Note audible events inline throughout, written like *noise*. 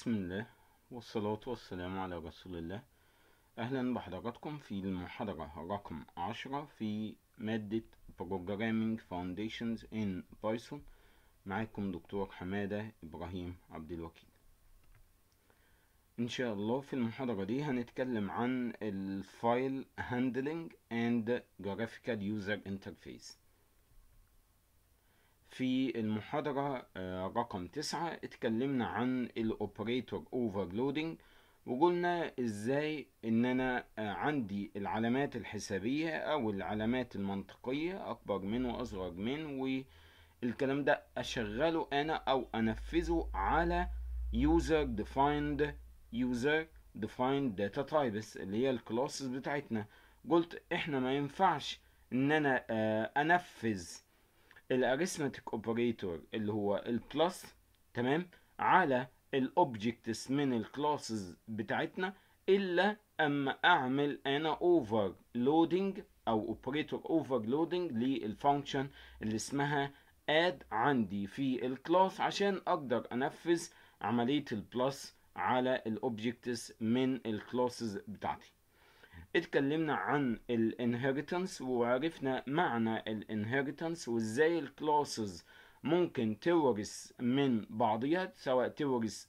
بسم الله والصلاة والسلام على رسول الله أهلا بحضراتكم في المحاضرة رقم عشرة في مادة Programming Foundations in Python معاكم دكتور حمادة إبراهيم عبد الوكيل إن شاء الله في المحاضرة دي هنتكلم عن الفايل Handling and Graphical User Interface في المحاضرة آه، رقم تسعة اتكلمنا عن الاوبريتور اوفرلودنج وقلنا ازاي ان انا آه، عندي العلامات الحسابية او العلامات المنطقية اكبر من واصغر من والكلام ده اشغله انا او انفذه على user defined user defined data types اللي هي الكلاسز بتاعتنا قلت احنا ما ينفعش ان انا آه، انفذ الارثمتيك اوبريتور اللي هو البلس تمام على الاوبجكتس من الكلاسز بتاعتنا الا اما اعمل انا اوفر لودنج او اوبريتور اوفر لودنج للفانكشن اللي اسمها اد عندي في الكلاس عشان اقدر انفذ عمليه البلس على الاوبجكتس من الكلاسز بتاعتي اتكلمنا عن الانهيرتنس وعرفنا معنى الانهيرتنس وازاي الكلاسز ممكن تورث من بعضها سواء تورث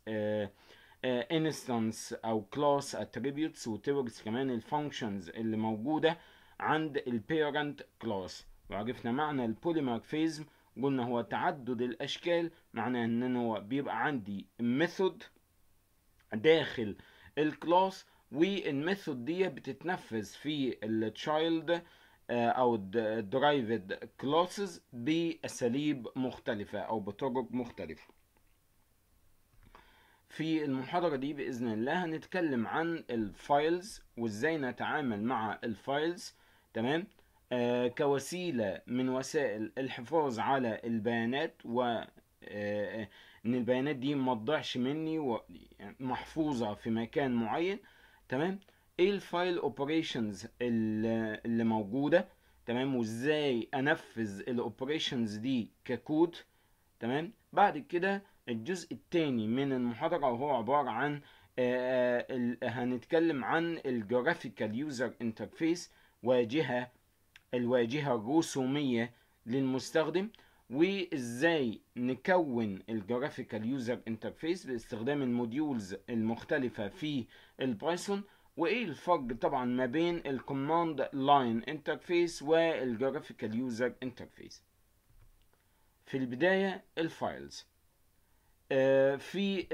انستانس آه، آه، او كلاس اتريبيوتس وتورث كمان الفانكشنز اللي موجوده عند البيرنت كلاس وعرفنا معنى البوليمورفيزم قلنا هو تعدد الاشكال معناه ان هو بيبقى عندي ميثود داخل الكلاس والميثود دي بتتنفذ في التشايلد آه، او الدرايفد كلاسز باساليب مختلفه او بطرق مختلفه في المحاضرة دي بإذن الله هنتكلم عن الفايلز وإزاي نتعامل مع الفايلز تمام آه كوسيلة من وسائل الحفاظ على البيانات و آه, آه، إن البيانات دي ما تضيعش مني ومحفوظة يعني في مكان معين تمام ايه الفايل اوبريشنز اللي موجوده تمام وازاي انفذ الاوبريشنز دي ككود تمام بعد كده الجزء الثاني من المحاضره وهو عباره عن آه، آه، هنتكلم عن الجرافيكال يوزر انترفيس واجهه الواجهه الرسوميه للمستخدم وازاي نكون الجرافيكال يوزر انترفيس باستخدام الموديولز المختلفة في البايثون وايه الفرق طبعا ما بين الكوماند لاين انترفيس والجرافيكال يوزر انترفيس في البداية الفايلز آه، في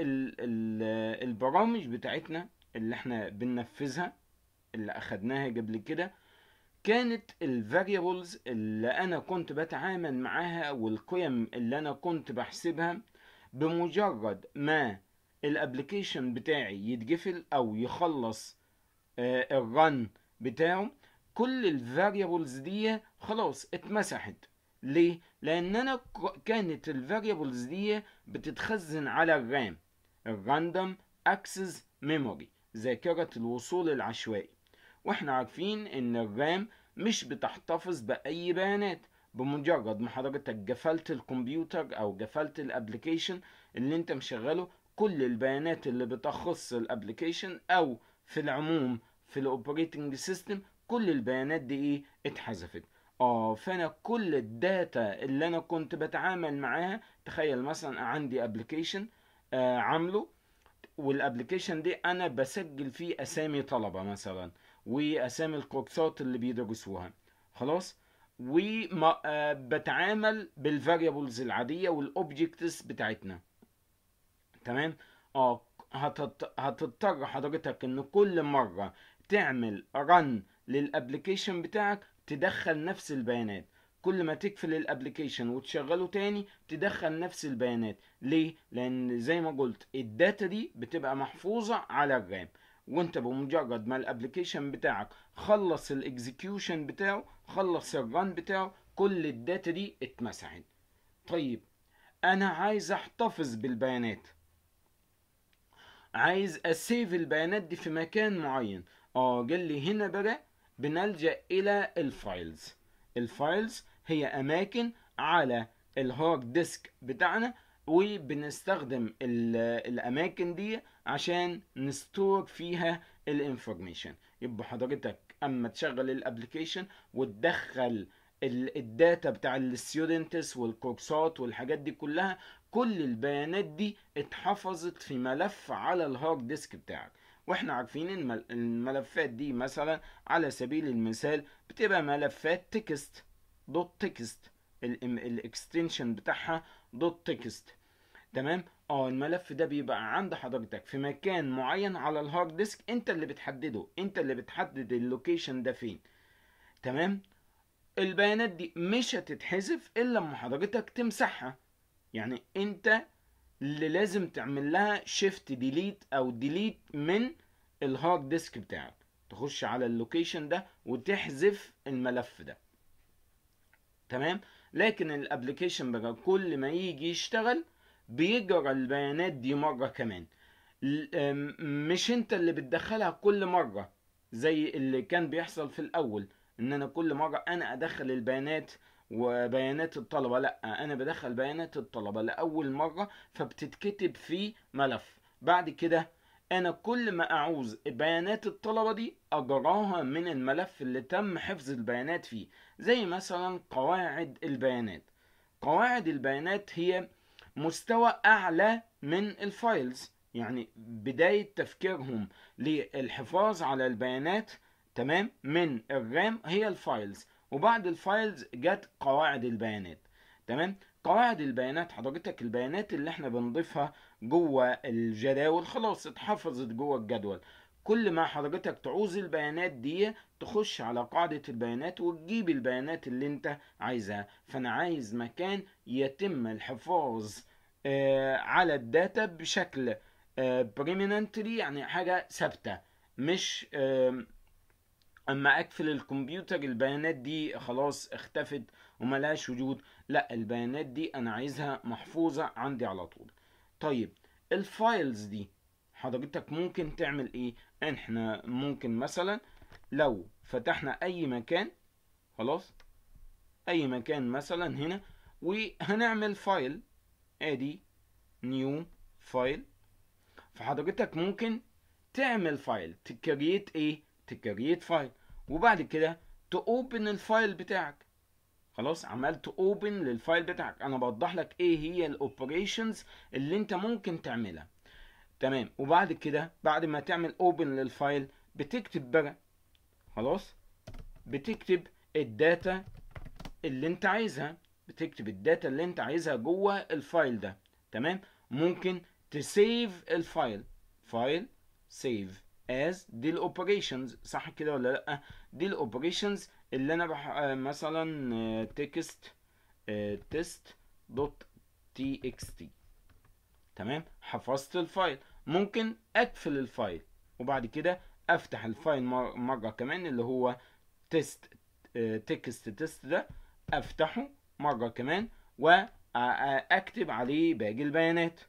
البرامج بتاعتنا اللي احنا بننفذها اللي اخدناها قبل كده كانت الفاريبلز اللي انا كنت بتعامل معاها والقيم اللي انا كنت بحسبها بمجرد ما الابلكيشن بتاعي يتقفل او يخلص آه، الرن بتاعه كل الفاريبلز دي خلاص اتمسحت ليه لان انا كانت الفاريبلز دي بتتخزن على الرام الراندوم اكسس ميموري ذاكره الوصول العشوائي واحنا عارفين ان الرام مش بتحتفظ بأي بيانات بمجرد ما حضرتك جفلت الكمبيوتر أو جفلت الابليكيشن اللي انت مشغله كل البيانات اللي بتخص الابليكيشن أو في العموم في الاوبريتنج سيستم كل البيانات دي ايه اتحذفت اه فانا كل الداتا اللي انا كنت بتعامل معاها تخيل مثلا عندي ابلكيشن آه عامله والابلكيشن دي انا بسجل فيه اسامي طلبه مثلا واسامي الكورسات اللي بيدرسوها خلاص وبتعامل آه، بالفاريبلز العاديه والاوبجكتس بتاعتنا تمام اه هتضطر حضرتك ان كل مره تعمل رن للابلكيشن بتاعك تدخل نفس البيانات كل ما تقفل الابلكيشن وتشغله تاني تدخل نفس البيانات ليه لان زي ما قلت الداتا دي بتبقى محفوظه على الرام وانت بمجرد ما الابلكيشن بتاعك خلص الاكزكيوشن بتاعه خلص الران بتاعه كل الداتا دي اتمسحت طيب انا عايز احتفظ بالبيانات عايز اسيف البيانات دي في مكان معين اه قال لي هنا بقى بنلجا الى الفايلز الفايلز هي اماكن على الهارد ديسك بتاعنا وبنستخدم الاماكن دي عشان نستور فيها الانفورميشن يبقى حضرتك اما تشغل الابلكيشن وتدخل الداتا بتاع الستودنتس والكورسات والحاجات دي كلها كل البيانات دي اتحفظت في ملف على الهارد ديسك بتاعك واحنا عارفين ان الملفات دي مثلا على سبيل المثال بتبقى ملفات تكست دوت تكست الاكستنشن بتاعها دوت تكست تمام اه الملف ده بيبقى عند حضرتك في مكان معين على الهارد ديسك انت اللي بتحدده انت اللي بتحدد اللوكيشن ده فين تمام البيانات دي مش هتتحذف الا لما حضرتك تمسحها يعني انت اللي لازم تعمل لها شيفت ديليت او ديليت من الهارد ديسك بتاعك تخش على اللوكيشن ده وتحذف الملف ده تمام لكن الابلكيشن بقى كل ما يجي يشتغل بيجرى البيانات دي مرة كمان مش انت اللي بتدخلها كل مرة زي اللي كان بيحصل في الاول ان انا كل مرة انا ادخل البيانات وبيانات الطلبة لا انا بدخل بيانات الطلبة لاول مرة فبتتكتب في ملف بعد كده انا كل ما اعوز بيانات الطلبة دي اجراها من الملف اللي تم حفظ البيانات فيه زي مثلا قواعد البيانات قواعد البيانات هي مستوى أعلى من الفايلز يعني بداية تفكيرهم للحفاظ على البيانات تمام من الرام هي الفايلز وبعد الفايلز جت قواعد البيانات تمام قواعد البيانات حضرتك البيانات اللي احنا بنضيفها جوه الجداول خلاص اتحفظت جوه الجدول كل ما حضرتك تعوز البيانات دي تخش على قاعدة البيانات وتجيب البيانات اللي انت عايزها فانا عايز مكان يتم الحفاظ آه، على الداتا بشكل بريمننتلي آه، يعني حاجه ثابته مش آه، اما اقفل الكمبيوتر البيانات دي خلاص اختفت وملهاش وجود لا البيانات دي انا عايزها محفوظه عندي على طول طيب الفايلز دي حضرتك ممكن تعمل ايه احنا ممكن مثلا لو فتحنا اي مكان خلاص اي مكان مثلا هنا وهنعمل فايل ادي نيو فايل فحضرتك ممكن تعمل فايل تكريت ايه تكريت فايل وبعد كده تأوبن الفايل بتاعك خلاص عملت اوبن للفايل بتاعك انا بوضح لك ايه هي الاوبريشنز اللي انت ممكن تعملها تمام وبعد كده بعد ما تعمل اوبن للفايل بتكتب بقى خلاص بتكتب الداتا اللي انت عايزها بتكتب الداتا اللي انت عايزها جوه الفايل ده تمام ممكن تسيف الفايل فايل سيف از دي الاوبريشنز صح كده ولا لا دي الاوبريشنز اللي انا بح آه، مثلا تكست تيست دوت تي اكس تي تمام حفظت الفايل ممكن اقفل الفايل وبعد كده افتح الفايل مرة كمان اللي هو تيست تكست تيست ده افتحه مرة كمان وأكتب عليه باقي البيانات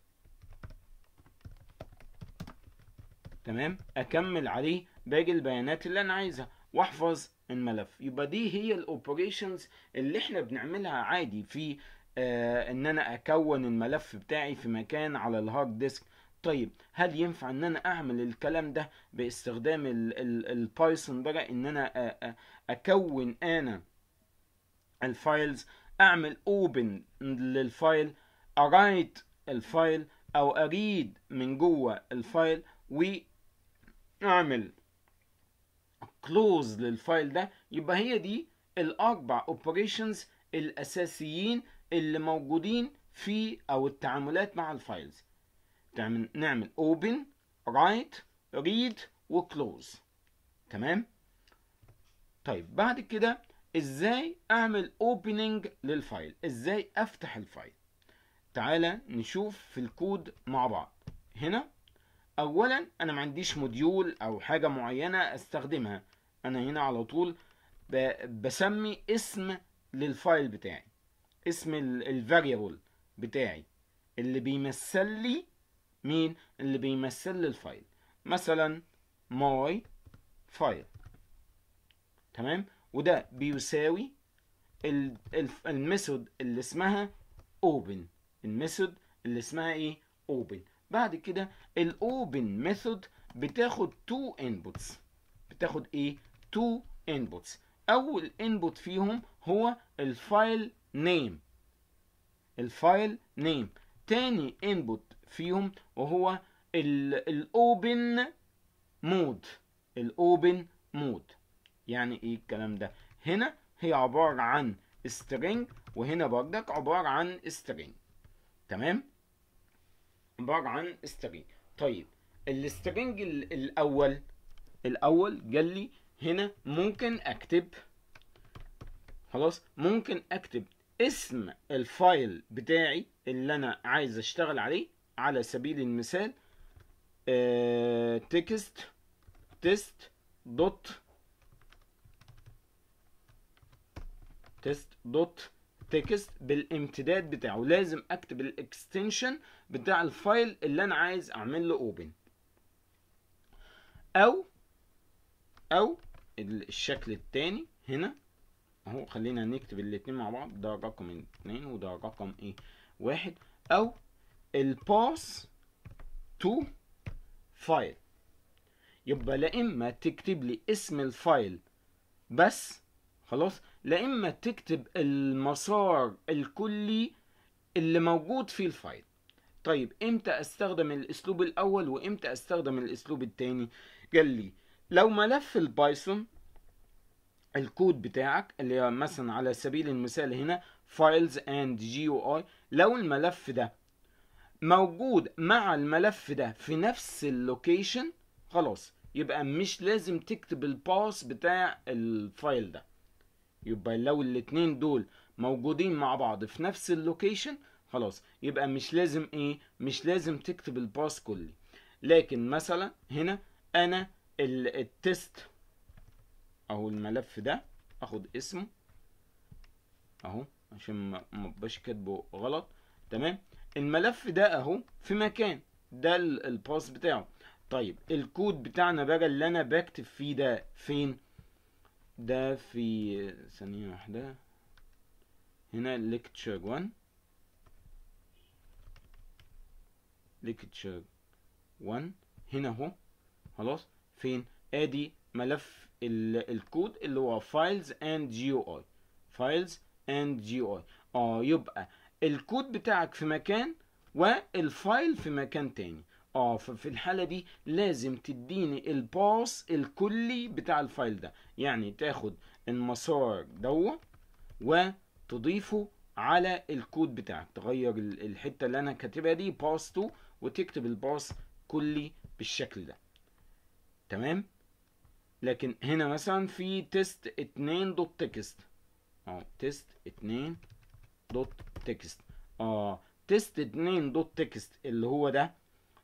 تمام أكمل عليه باقي البيانات اللي أنا عايزها وأحفظ الملف يبقى دي هي الأوبريشنز اللي إحنا بنعملها عادي في آه إن أنا أكون الملف بتاعي في مكان على الهارد ديسك طيب هل ينفع ان انا اعمل الكلام ده باستخدام البايثون بقى ان انا اكون انا الفايلز اعمل اوبن للفايل ارايت الفايل او اريد من جوه الفايل واعمل كلوز للفايل ده يبقى هي دي الاربع اوبريشنز الاساسيين اللي موجودين في او التعاملات مع الفايلز تعمل نعمل اوبن رايت ريد وكلوز تمام طيب بعد كده ازاي اعمل اوبننج للفايل ازاي افتح الفايل تعالى نشوف في الكود مع بعض هنا اولا انا ما عنديش موديول او حاجه معينه استخدمها انا هنا على طول بسمي اسم للفايل بتاعي اسم الفاريبل بتاعي اللي بيمثل لي مين اللي بيمثل لي الفايل مثلا ماي فايل تمام وده بيساوي الميثود اللي اسمها open الميثود اللي اسمها ايه open بعد كده الاوبن ميثود بتاخد تو انبوتس بتاخد ايه تو انبوتس اول انبوت فيهم هو الفايل نيم الفايل نيم تاني انبوت فيهم وهو الاوبن مود الاوبن مود يعني ايه الكلام ده هنا هي عبارة عن string وهنا بردك عبارة عن string تمام عبارة عن string طيب السترينج الاول الاول قال لي هنا ممكن اكتب خلاص ممكن اكتب اسم الفايل بتاعي اللي انا عايز اشتغل عليه على سبيل المثال تكست تيست دوت تيست دوت تكست بالامتداد بتاعه لازم اكتب الاكستنشن بتاع الفايل اللي انا عايز اعمل له اوبن او او الشكل الثاني هنا اهو خلينا نكتب الاثنين مع بعض ده رقم اثنين وده رقم ايه واحد او الباس تو فايل يبقى لا اما تكتب لي اسم الفايل بس خلاص لا اما تكتب المسار الكلي اللي موجود فيه الفايل طيب امتى استخدم الاسلوب الاول وامتى استخدم الاسلوب التاني قال لي لو ملف البايثون الكود بتاعك اللي هو مثلا على سبيل المثال هنا فايلز اند جي او اي لو الملف ده موجود مع الملف ده في نفس اللوكيشن خلاص يبقى مش لازم تكتب الباس بتاع الفايل ده يبقى لو الاتنين دول موجودين مع بعض في نفس اللوكيشن خلاص يبقى مش لازم ايه مش لازم تكتب الباس كلي لكن مثلا هنا انا التست اهو الملف ده اخد اسمه اهو عشان مبقاش كاتبه غلط تمام الملف ده اهو في مكان ده الباس بتاعه طيب الكود بتاعنا بقى اللي انا بكتب فيه ده فين ده في ثانية واحدة هنا lecture 1 lecture 1 هنا اهو خلاص فين ادي ملف الكود اللي هو files and gui files and gui اه يبقى الكود بتاعك في مكان والفايل في مكان تاني اه ففي الحاله دي لازم تديني الباس الكلي بتاع الفايل ده يعني تاخد المسار دو وتضيفه على الكود بتاعك تغير الحته اللي انا كاتبها دي باس تو وتكتب الباس كلي بالشكل ده تمام لكن هنا مثلا في تيست 2 دوت تكست اه تيست 2 دوت تكست اه تيست 2 دوت تكست اللي هو ده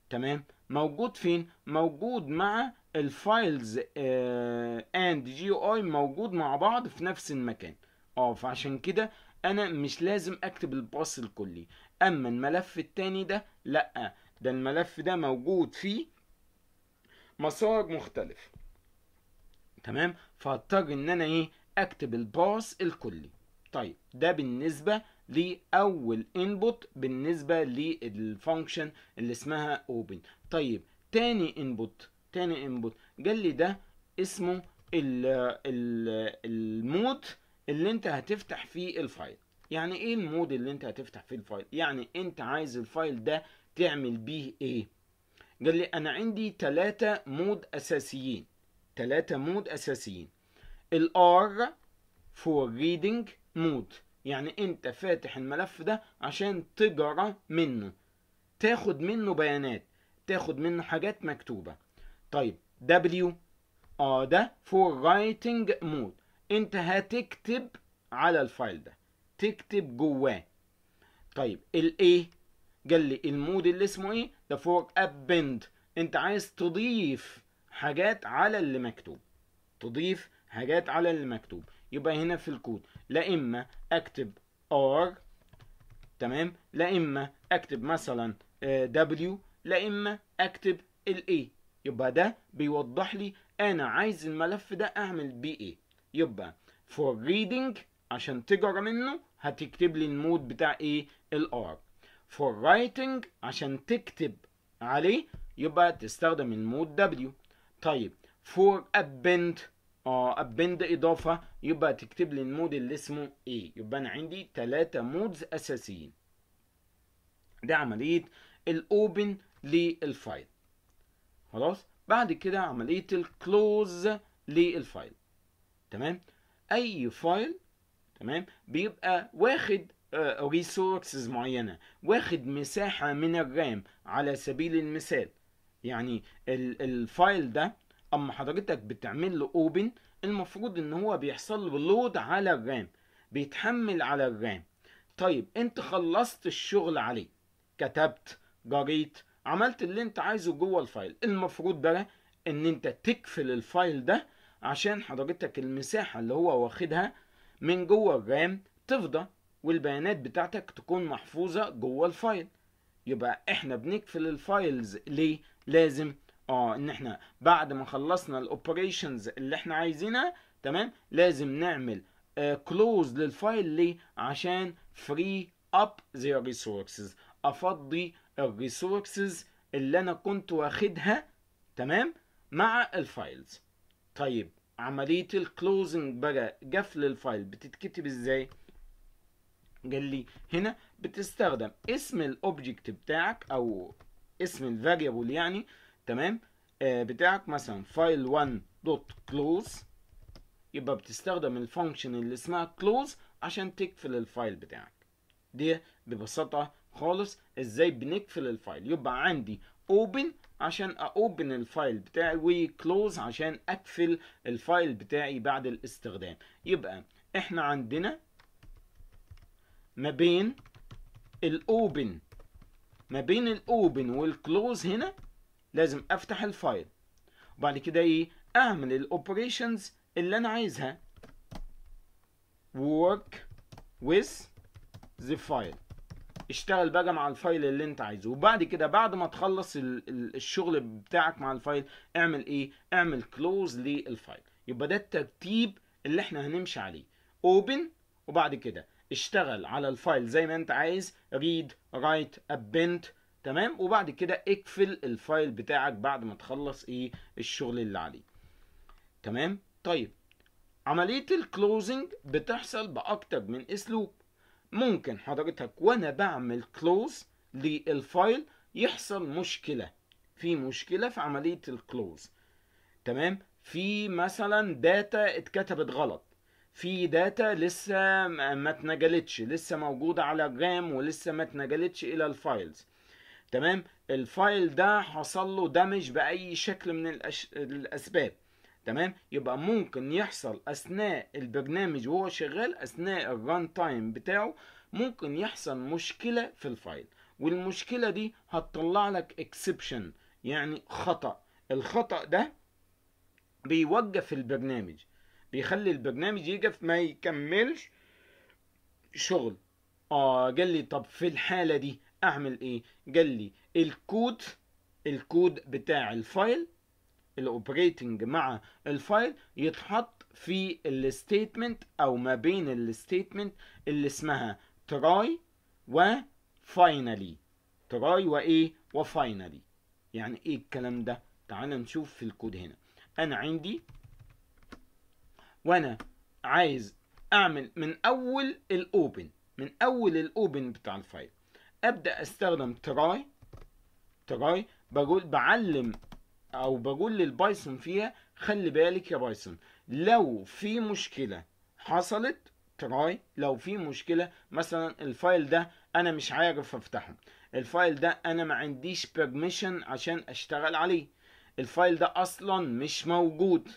تمام موجود فين موجود مع الفايلز اند جي اي موجود مع بعض في نفس المكان اه فعشان كده انا مش لازم اكتب الباص الكلي اما الملف التاني ده لا ده الملف ده موجود فيه مسار مختلف تمام فهضطر ان انا ايه اكتب الباص الكلي طيب ده بالنسبه لأول انبوت بالنسبة للفانكشن اللي اسمها open طيب تاني انبوت تاني انبوت قال لي ده اسمه الـ الـ المود اللي انت هتفتح فيه الفايل يعني ايه المود اللي انت هتفتح فيه الفايل يعني انت عايز الفايل ده تعمل بيه ايه قال لي انا عندي تلاتة مود اساسيين تلاتة مود اساسيين الار فور ريدنج مود يعني انت فاتح الملف ده عشان تجرى منه تاخد منه بيانات تاخد منه حاجات مكتوبة طيب W اه ده for writing mode انت هتكتب على الفايل ده تكتب جواه طيب ال A قال لي المود اللي اسمه ايه ده for append انت عايز تضيف حاجات على اللي مكتوب تضيف حاجات على اللي مكتوب يبقى هنا في الكود لا اما اكتب ار تمام لا اما اكتب مثلا دبليو آه، لا اما اكتب الاي يبقى ده بيوضح لي انا عايز الملف ده اعمل بيه ايه يبقى فور ريدنج عشان تقرا منه هتكتب لي المود بتاع ايه الار فور رايتنج عشان تكتب عليه يبقى تستخدم المود دبليو طيب فور append اه ابند اضافه يبقى تكتب لي المود اللي اسمه ايه يبقى انا عندي ثلاثه مودز اساسيين ده عمليه الاوبن للفايل خلاص بعد كده عمليه الكلوز للفايل تمام اي فايل تمام بيبقى واخد ريسورسز آه، معينه واخد مساحه من الرام على سبيل المثال يعني الفايل ده اما حضرتك بتعمل له اوبن المفروض ان هو بيحصل له لود على الرام بيتحمل على الرام طيب انت خلصت الشغل عليه كتبت جريت عملت اللي انت عايزه جوه الفايل المفروض بقى ان انت تقفل الفايل ده عشان حضرتك المساحة اللي هو واخدها من جوه الرام تفضى والبيانات بتاعتك تكون محفوظة جوه الفايل يبقى احنا بنقفل الفايلز ليه لازم اه ان احنا بعد ما خلصنا الاوبريشنز اللي احنا عايزينها تمام لازم نعمل كلوز آه، للفايل ليه عشان فري اب ذا ريسورسز افضي الريسورسز اللي انا كنت واخدها تمام مع الفايلز طيب عمليه الكلوزنج بقى قفل الفايل بتتكتب ازاي قال لي هنا بتستخدم اسم الاوبجكت بتاعك او اسم الفاريبل يعني تمام آه بتاعك مثلا فايل 1 دوت كلوز يبقى بتستخدم الفانكشن اللي اسمها كلوز عشان تقفل الفايل بتاعك دي ببساطة خالص ازاي بنقفل الفايل يبقى عندي open عشان اوبن الفايل بتاعي وكلوز عشان اقفل الفايل بتاعي بعد الاستخدام يبقى احنا عندنا ما بين الاوبن ما بين الاوبن والكلوز هنا لازم افتح الفايل وبعد كده ايه اعمل الاوبريشنز اللي انا عايزها work with the file اشتغل بقى مع الفايل اللي انت عايزه وبعد كده بعد ما تخلص الشغل بتاعك مع الفايل اعمل ايه اعمل كلوز للفايل يبقى ده الترتيب اللي احنا هنمشي عليه اوبن وبعد كده اشتغل على الفايل زي ما انت عايز read write append تمام وبعد كده اقفل الفايل بتاعك بعد ما تخلص ايه الشغل اللي عليه تمام طيب عملية الكلوزنج بتحصل بأكتر من أسلوب ممكن حضرتك وأنا بعمل كلوز للفايل يحصل مشكلة في مشكلة في عملية الكلوز تمام في مثلا داتا اتكتبت غلط في داتا لسه ما اتنقلتش لسه موجودة على الرام ولسه ما اتنقلتش إلى الفايلز تمام الفايل ده حصل له دمج باي شكل من الأش... الاسباب تمام يبقى ممكن يحصل اثناء البرنامج وهو شغال اثناء الران تايم بتاعه ممكن يحصل مشكله في الفايل والمشكله دي هتطلع لك اكسبشن يعني خطا الخطا ده بيوقف البرنامج بيخلي البرنامج يقف ما يكملش شغل اه قال لي طب في الحاله دي اعمل ايه قال لي الكود الكود بتاع الفايل الاوبريتنج مع الفايل يتحط في الستيتمنت او ما بين الستيتمنت اللي اسمها تراي وفاينالي تراي وايه وفاينالي يعني ايه الكلام ده تعال نشوف في الكود هنا انا عندي وانا عايز اعمل من اول الاوبن من اول الاوبن بتاع الفايل ابدا استخدم تراي تراي بقول بعلم او بقول للبايثون فيها خلي بالك يا بايثون لو في مشكله حصلت تراي لو في مشكله مثلا الفايل ده انا مش عارف افتحه الفايل ده انا ما عنديش بيرميشن عشان اشتغل عليه الفايل ده اصلا مش موجود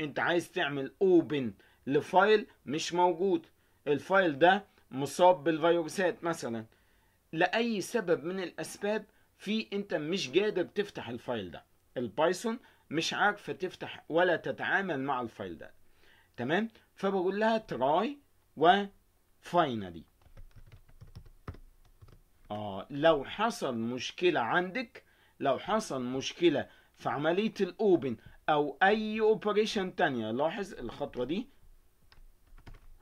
انت عايز تعمل اوبن لفايل مش موجود الفايل ده مصاب بالفيروسات مثلا لاي سبب من الاسباب في انت مش قادر تفتح الفايل ده البايثون مش عارفه تفتح ولا تتعامل مع الفايل ده تمام فبقول لها تراي وفاينلي اه لو حصل مشكله عندك لو حصل مشكله في عمليه الاوبن او اي اوبريشن تانية لاحظ الخطوه دي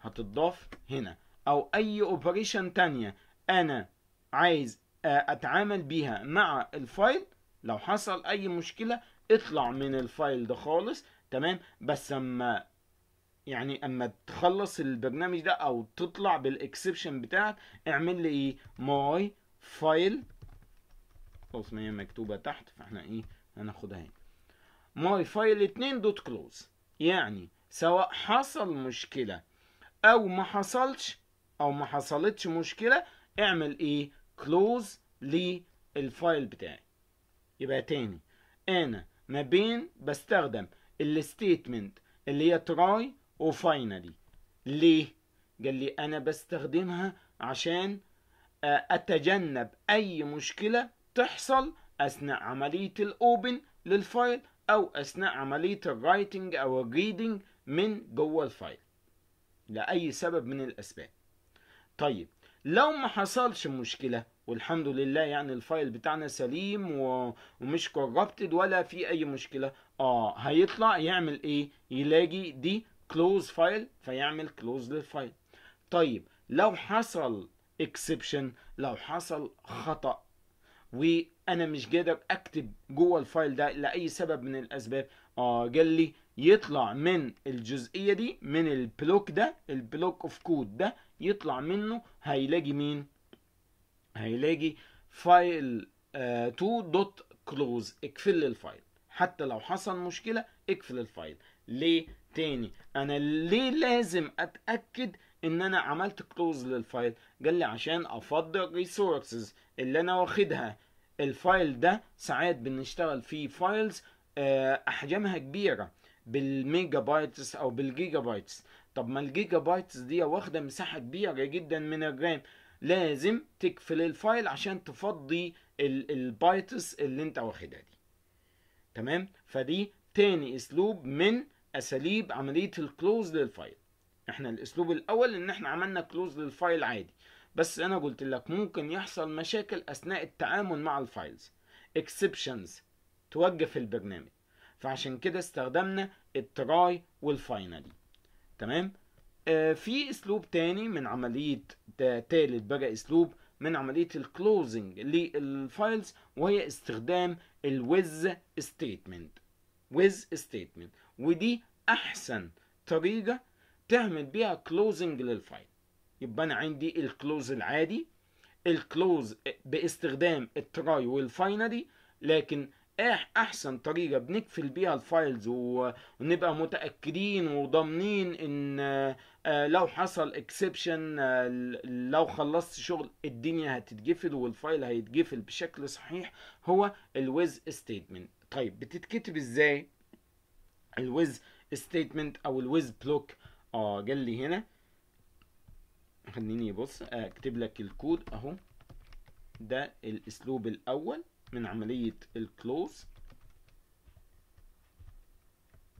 هتضاف هنا او اي اوبريشن تانية انا عايز آه، اتعامل بيها مع الفايل لو حصل اي مشكله اطلع من الفايل ده خالص تمام بس اما يعني اما تخلص البرنامج ده او تطلع بالاكسبشن بتاعك اعمل لي ايه ماي فايل خلاص ما هي مكتوبه تحت فاحنا ايه هناخدها هنا ماي فايل 2 دوت كلوز يعني سواء حصل مشكله او ما حصلش او ما حصلتش مشكله اعمل ايه كلوز للفايل بتاعي يبقى تاني انا ما بين بستخدم الستيتمنت اللي هي تراي وفاينالي ليه قال لي انا بستخدمها عشان آه، اتجنب اي مشكله تحصل اثناء عمليه الاوبن للفايل او اثناء عمليه الرايتنج او الريدنج من جوه الفايل لاي سبب من الاسباب طيب لو ما حصلش مشكلة والحمد لله يعني الفايل بتاعنا سليم و... ومش كوربتد ولا في اي مشكلة اه هيطلع يعمل ايه يلاقي دي كلوز فايل فيعمل كلوز للفايل طيب لو حصل اكسبشن لو حصل خطأ وانا مش قادر اكتب جوه الفايل ده لاي سبب من الاسباب اه قال لي يطلع من الجزئيه دي من البلوك ده البلوك اوف كود ده يطلع منه هيلاقي مين هيلاقي فايل تو دوت كلوز اقفل الفايل حتى لو حصل مشكله اقفل الفايل ليه تاني انا ليه لازم اتاكد ان انا عملت كلوز للفايل قال لي عشان افضي الريسورسز اللي انا واخدها الفايل ده ساعات بنشتغل فيه فايلز آه، احجامها كبيره بالميجا بايتس او بالجيجا بايتس طب ما الجيجا بايتس دي واخده مساحه كبيره جدا من الرام لازم تقفل الفايل عشان تفضي البايتس اللي انت واخدها دي تمام فدي تاني اسلوب من اساليب عمليه الكلوز للفايل احنا الاسلوب الاول ان احنا عملنا كلوز للفايل عادي بس انا قلت لك ممكن يحصل مشاكل اثناء التعامل مع الفايلز اكسبشنز توقف البرنامج فعشان كده استخدمنا التراي والفاينالي تمام آه في اسلوب تاني من عمليه تالت بقى اسلوب من عمليه الكلوزنج للفايلز وهي استخدام الويز ستيتمنت ويز ستيتمنت ودي احسن طريقه تعمل بيها كلوزنج للفايل يبقى انا عندي الكلوز العادي الكلوز آه، باستخدام التراي والفاينري لكن ايه احسن طريقة بنقفل بيها الفايلز ونبقى متأكدين وضامنين ان آه، لو حصل اكسبشن آه، لو خلصت شغل الدنيا هتتقفل والفايل هيتقفل بشكل صحيح هو الويز ستيتمنت طيب بتتكتب ازاي الويز ستيتمنت او الويز بلوك اه قال لي هنا خليني بص اكتب لك الكود اهو ده الاسلوب الاول من عملية الكلوز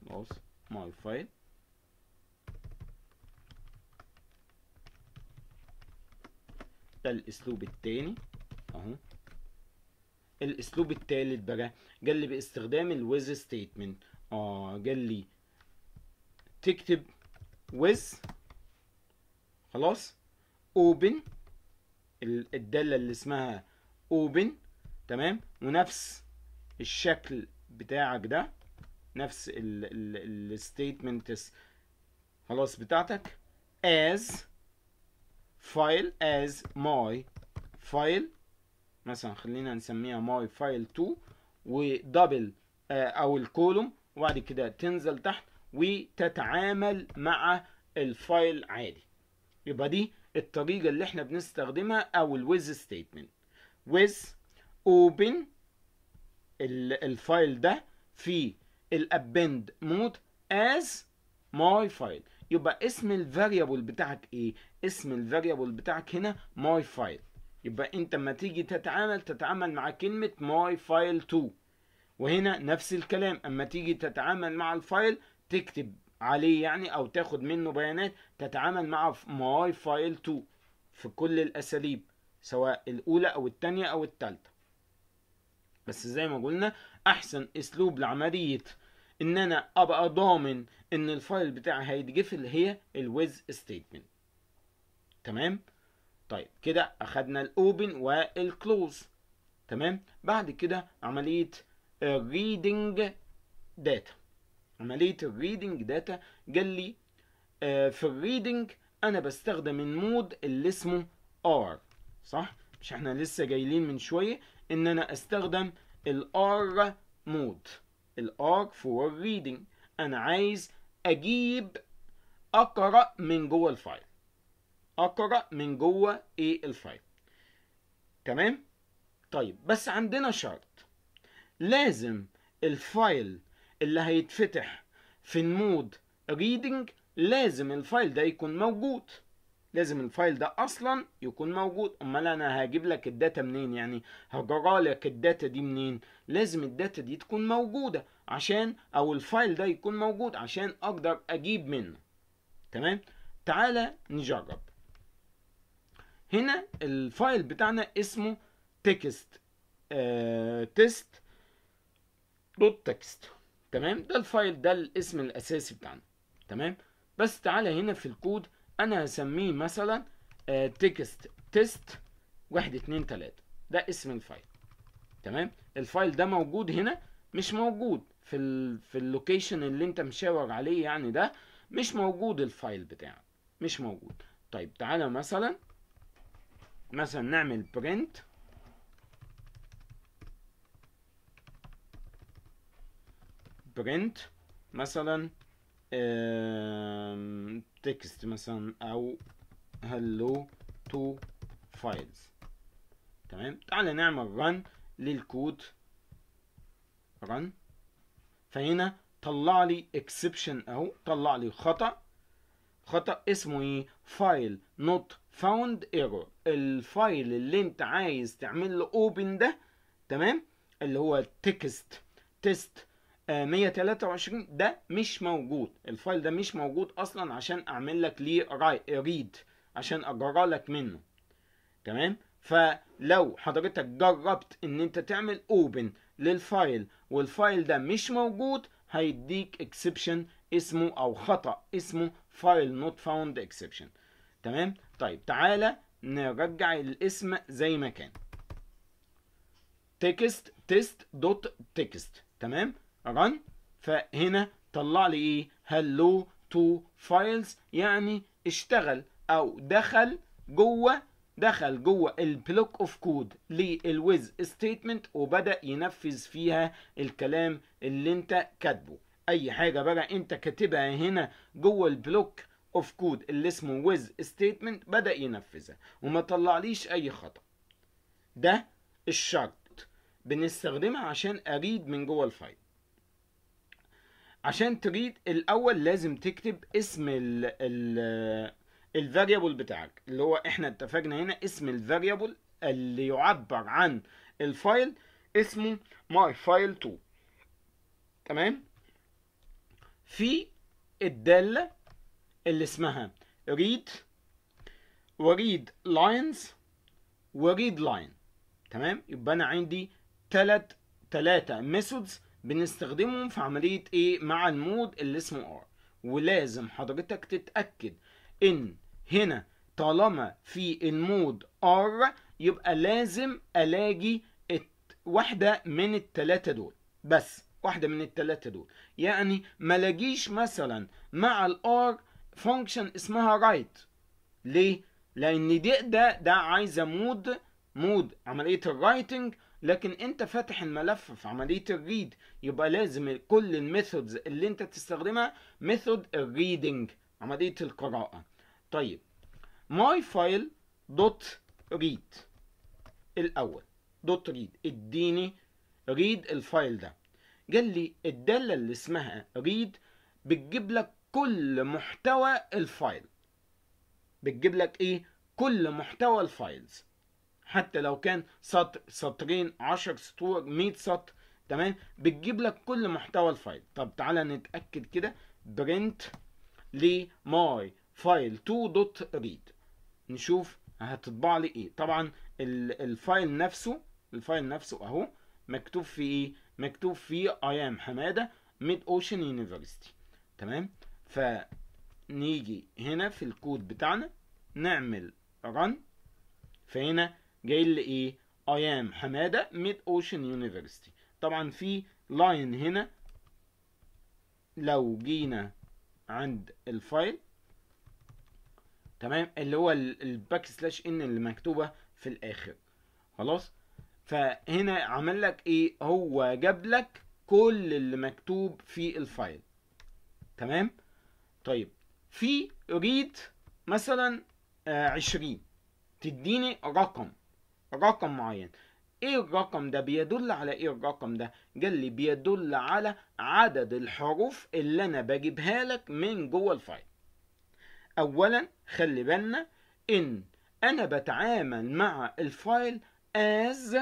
close my file ده الاسلوب التاني اهو الاسلوب التالت بقى لي باستخدام الويز ستيتمنت اه لي تكتب ويز خلاص اوبن الداله اللي اسمها اوبن تمام ونفس الشكل بتاعك ده نفس الستيتمنت خلاص بتاعتك as file as my file مثلا خلينا نسميها my file 2 ودبل آه، او الكولوم وبعد كده تنزل تحت وتتعامل مع الفايل عادي يبقى دي الطريقه اللي احنا بنستخدمها او الويز ستيتمنت ويز open الفايل ده في الابند مود as my file يبقى اسم الفاريبل بتاعك ايه اسم الفاريبل بتاعك هنا my file يبقى انت لما تيجي تتعامل تتعامل مع كلمة my file 2 وهنا نفس الكلام اما تيجي تتعامل مع الفايل تكتب عليه يعني او تاخد منه بيانات تتعامل مع ماي my file 2 في كل الاساليب سواء الاولى او الثانية او الثالثة بس زي ما قلنا احسن اسلوب لعمليه ان انا ابقى ضامن ان الفايل بتاعي هيتقفل هي الويز ستيتمنت تمام طيب كده اخدنا الاوبن والكلوز تمام بعد كده عمليه ريدنج داتا عمليه الريدنج داتا قال لي آه، في الريدنج انا بستخدم المود اللي اسمه ار صح مش احنا لسه جايلين من شويه ان انا استخدم الار مود الار فور ريدنج انا عايز اجيب اقرا من جوه الفايل اقرا من جوه ايه الفايل تمام طيب بس عندنا شرط لازم الفايل اللي هيتفتح في المود ريدنج لازم الفايل ده يكون موجود لازم الفايل ده اصلا يكون موجود امال انا هجيب لك الداتا منين يعني هجرى لك الداتا دي منين لازم الداتا دي تكون موجوده عشان او الفايل ده يكون موجود عشان اقدر اجيب منه تمام تعالى نجرب هنا الفايل بتاعنا اسمه تكست تيست دوت تكست تمام ده الفايل ده الاسم الاساسي بتاعنا تمام بس تعالى هنا في الكود انا هسميه مثلا تكست تيست 1 2 3 ده اسم الفايل تمام الفايل ده موجود هنا مش موجود في الـ في اللوكيشن اللي انت مشاور عليه يعني ده مش موجود الفايل بتاعك مش موجود طيب تعالى مثلا مثلا نعمل برنت برنت مثلا تكست مثلا او هلو تو فايلز تمام تعال نعمل رن للكود رن فهنا طلع لي اكسبشن اهو طلع لي خطا خطا اسمه ايه فايل نوت فاوند ايرور الفايل اللي انت عايز تعمل له اوبن ده تمام اللي هو تكست تيست 123 ده مش موجود الفايل ده مش موجود اصلا عشان اعمل لك ليه ريد عشان اجرى لك منه تمام فلو حضرتك جربت ان انت تعمل اوبن للفايل والفايل ده مش موجود هيديك اكسبشن اسمه او خطا اسمه فايل نوت فاوند اكسبشن تمام طيب تعالى نرجع الاسم زي ما كان تكست تيست دوت تكست تمام run فهنا طلع لي ايه hello to files يعني اشتغل او دخل جوه دخل جوه البلوك اوف كود للويز ستيتمنت وبدا ينفذ فيها الكلام اللي انت كاتبه اي حاجه بقى انت كاتبها هنا جوه البلوك اوف كود اللي اسمه ويز ستيتمنت بدا ينفذها وما طلعليش اي خطا ده الشرط بنستخدمها عشان اريد من جوه الفايل عشان تريد الاول لازم تكتب اسم ال ال الفاريبل بتاعك اللي هو احنا اتفقنا هنا اسم الفاريبل اللي يعبر عن الفايل اسمه my file 2 تمام في الدالة اللي اسمها read وريد lines وريد line تمام يبقى انا عندي تلات تلاتة methods بنستخدمهم في عملية ايه مع المود اللي اسمه R ولازم حضرتك تتأكد ان هنا طالما في المود R يبقى لازم الاقي واحدة من التلاتة دول بس واحدة من التلاتة دول يعني ما لاجيش مثلا مع الار فانكشن اسمها رايت right. ليه؟ لان دي ده ده عايزة مود مود عملية الرايتنج لكن انت فاتح الملف في عمليه الريد يبقى لازم كل الميثودز اللي انت تستخدمها ميثود الريدنج عمليه القراءه طيب ماي فايل دوت ريد الاول دوت ريد اديني ريد الفايل ده قال لي الداله اللي اسمها ريد بتجيب لك كل محتوى الفايل بتجيب لك ايه كل محتوى الفايلز حتى لو كان سطر سطرين 10 سطور 100 سطر تمام بتجيب لك كل محتوى الفايل طب تعالى نتاكد كده برنت لماي فايل 2 دوت ريد نشوف هتطبع لي ايه طبعا الفايل نفسه الفايل نفسه اهو مكتوب فيه ايه مكتوب فيه اي ام حماده ميد اوشن يونيفرستي تمام فنيجي هنا في الكود بتاعنا نعمل رن فهنا جاي لي ايه I am حمادة ميد اوشن يونيفرستي طبعا في لاين هنا لو جينا عند الفايل تمام اللي هو الباك سلاش ان اللي مكتوبه في الاخر خلاص فهنا عمل لك ايه هو جاب لك كل اللي مكتوب في الفايل تمام طيب في ريد مثلا آه، عشرين تديني رقم رقم معين ايه الرقم ده بيدل على ايه الرقم ده قال لي بيدل على عدد الحروف اللي انا بجيبها لك من جوه الفايل اولا خلي بالنا ان انا بتعامل مع الفايل as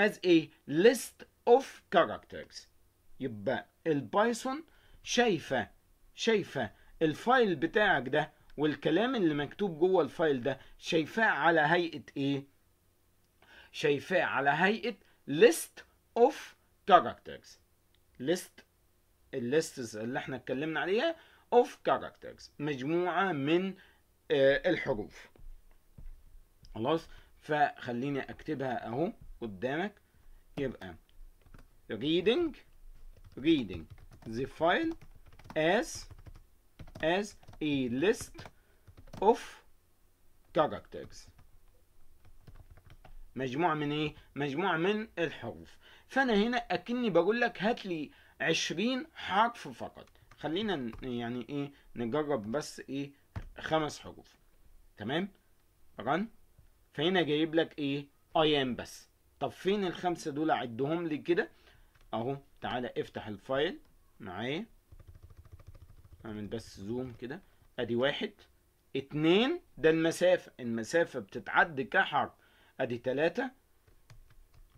as a list of characters يبقى البايثون شايفه شايفه الفايل بتاعك ده والكلام اللي مكتوب جوه الفايل ده شايفاه على هيئه ايه شايفاه على هيئه list of characters list الليستز اللي احنا اتكلمنا عليها of characters مجموعه من آه، الحروف خلاص فخليني اكتبها اهو قدامك يبقى reading reading the file as as a list of characters مجموعة من ايه مجموعة من الحروف فانا هنا اكني بقول لك هات لي عشرين حرف فقط خلينا يعني ايه نجرب بس ايه خمس حروف تمام رن فهنا جايب لك ايه ايام بس طب فين الخمسه دول عدهم لي كده اهو تعالى افتح الفايل معايا اعمل بس زوم كده ادي واحد اتنين ده المسافه المسافه بتتعد كحرف ادي تلاتة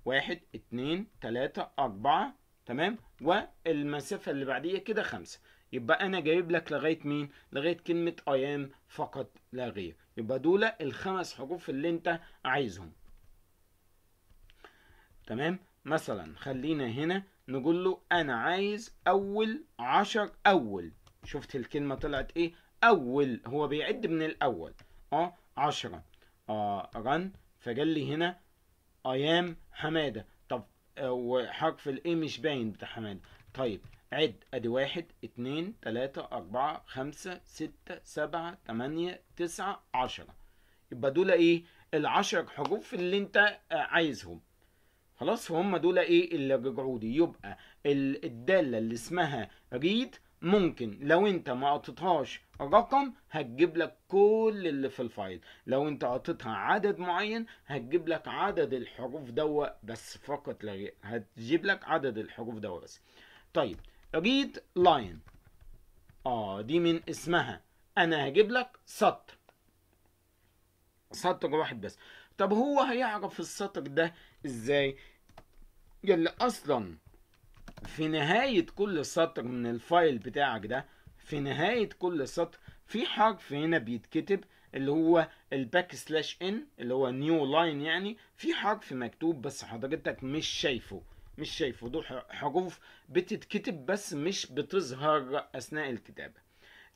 واحد اتنين تلاتة اربعة تمام والمسافة اللي بعديها كده خمسة يبقى انا جايب لك لغاية مين لغاية كلمة ايام فقط لا غير يبقى دول الخمس حروف اللي انت عايزهم تمام مثلا خلينا هنا نقول له انا عايز اول عشر اول شفت الكلمة طلعت ايه اول هو بيعد من الاول اه عشرة اه رن فجال لي هنا ايام حماده طب آه، وحرف الاي مش باين بتاع حماده طيب عد ادي واحد اتنين تلاتة اربعة خمسة ستة سبعة تمانية تسعة عشرة يبقى دول ايه العشر حروف اللي انت آه، عايزهم خلاص هم دول ايه اللي رجعوا دي يبقى الدالة اللي اسمها ريد ممكن لو انت ما قطتهاش رقم هتجيب لك كل اللي في الفايل لو انت قطتها عدد معين هتجيب لك عدد الحروف دوا بس فقط لا هتجيب لك عدد الحروف دوا بس طيب read line اه دي من اسمها انا هجيب لك سطر سطر واحد بس طب هو هيعرف السطر ده ازاي يلي اصلا في نهاية كل سطر من الفايل بتاعك ده في نهاية كل سطر في حرف هنا بيتكتب اللي هو الباك سلاش ان اللي هو نيو لاين يعني في حرف مكتوب بس حضرتك مش شايفه مش شايفه دول حروف بتتكتب بس مش بتظهر اثناء الكتابه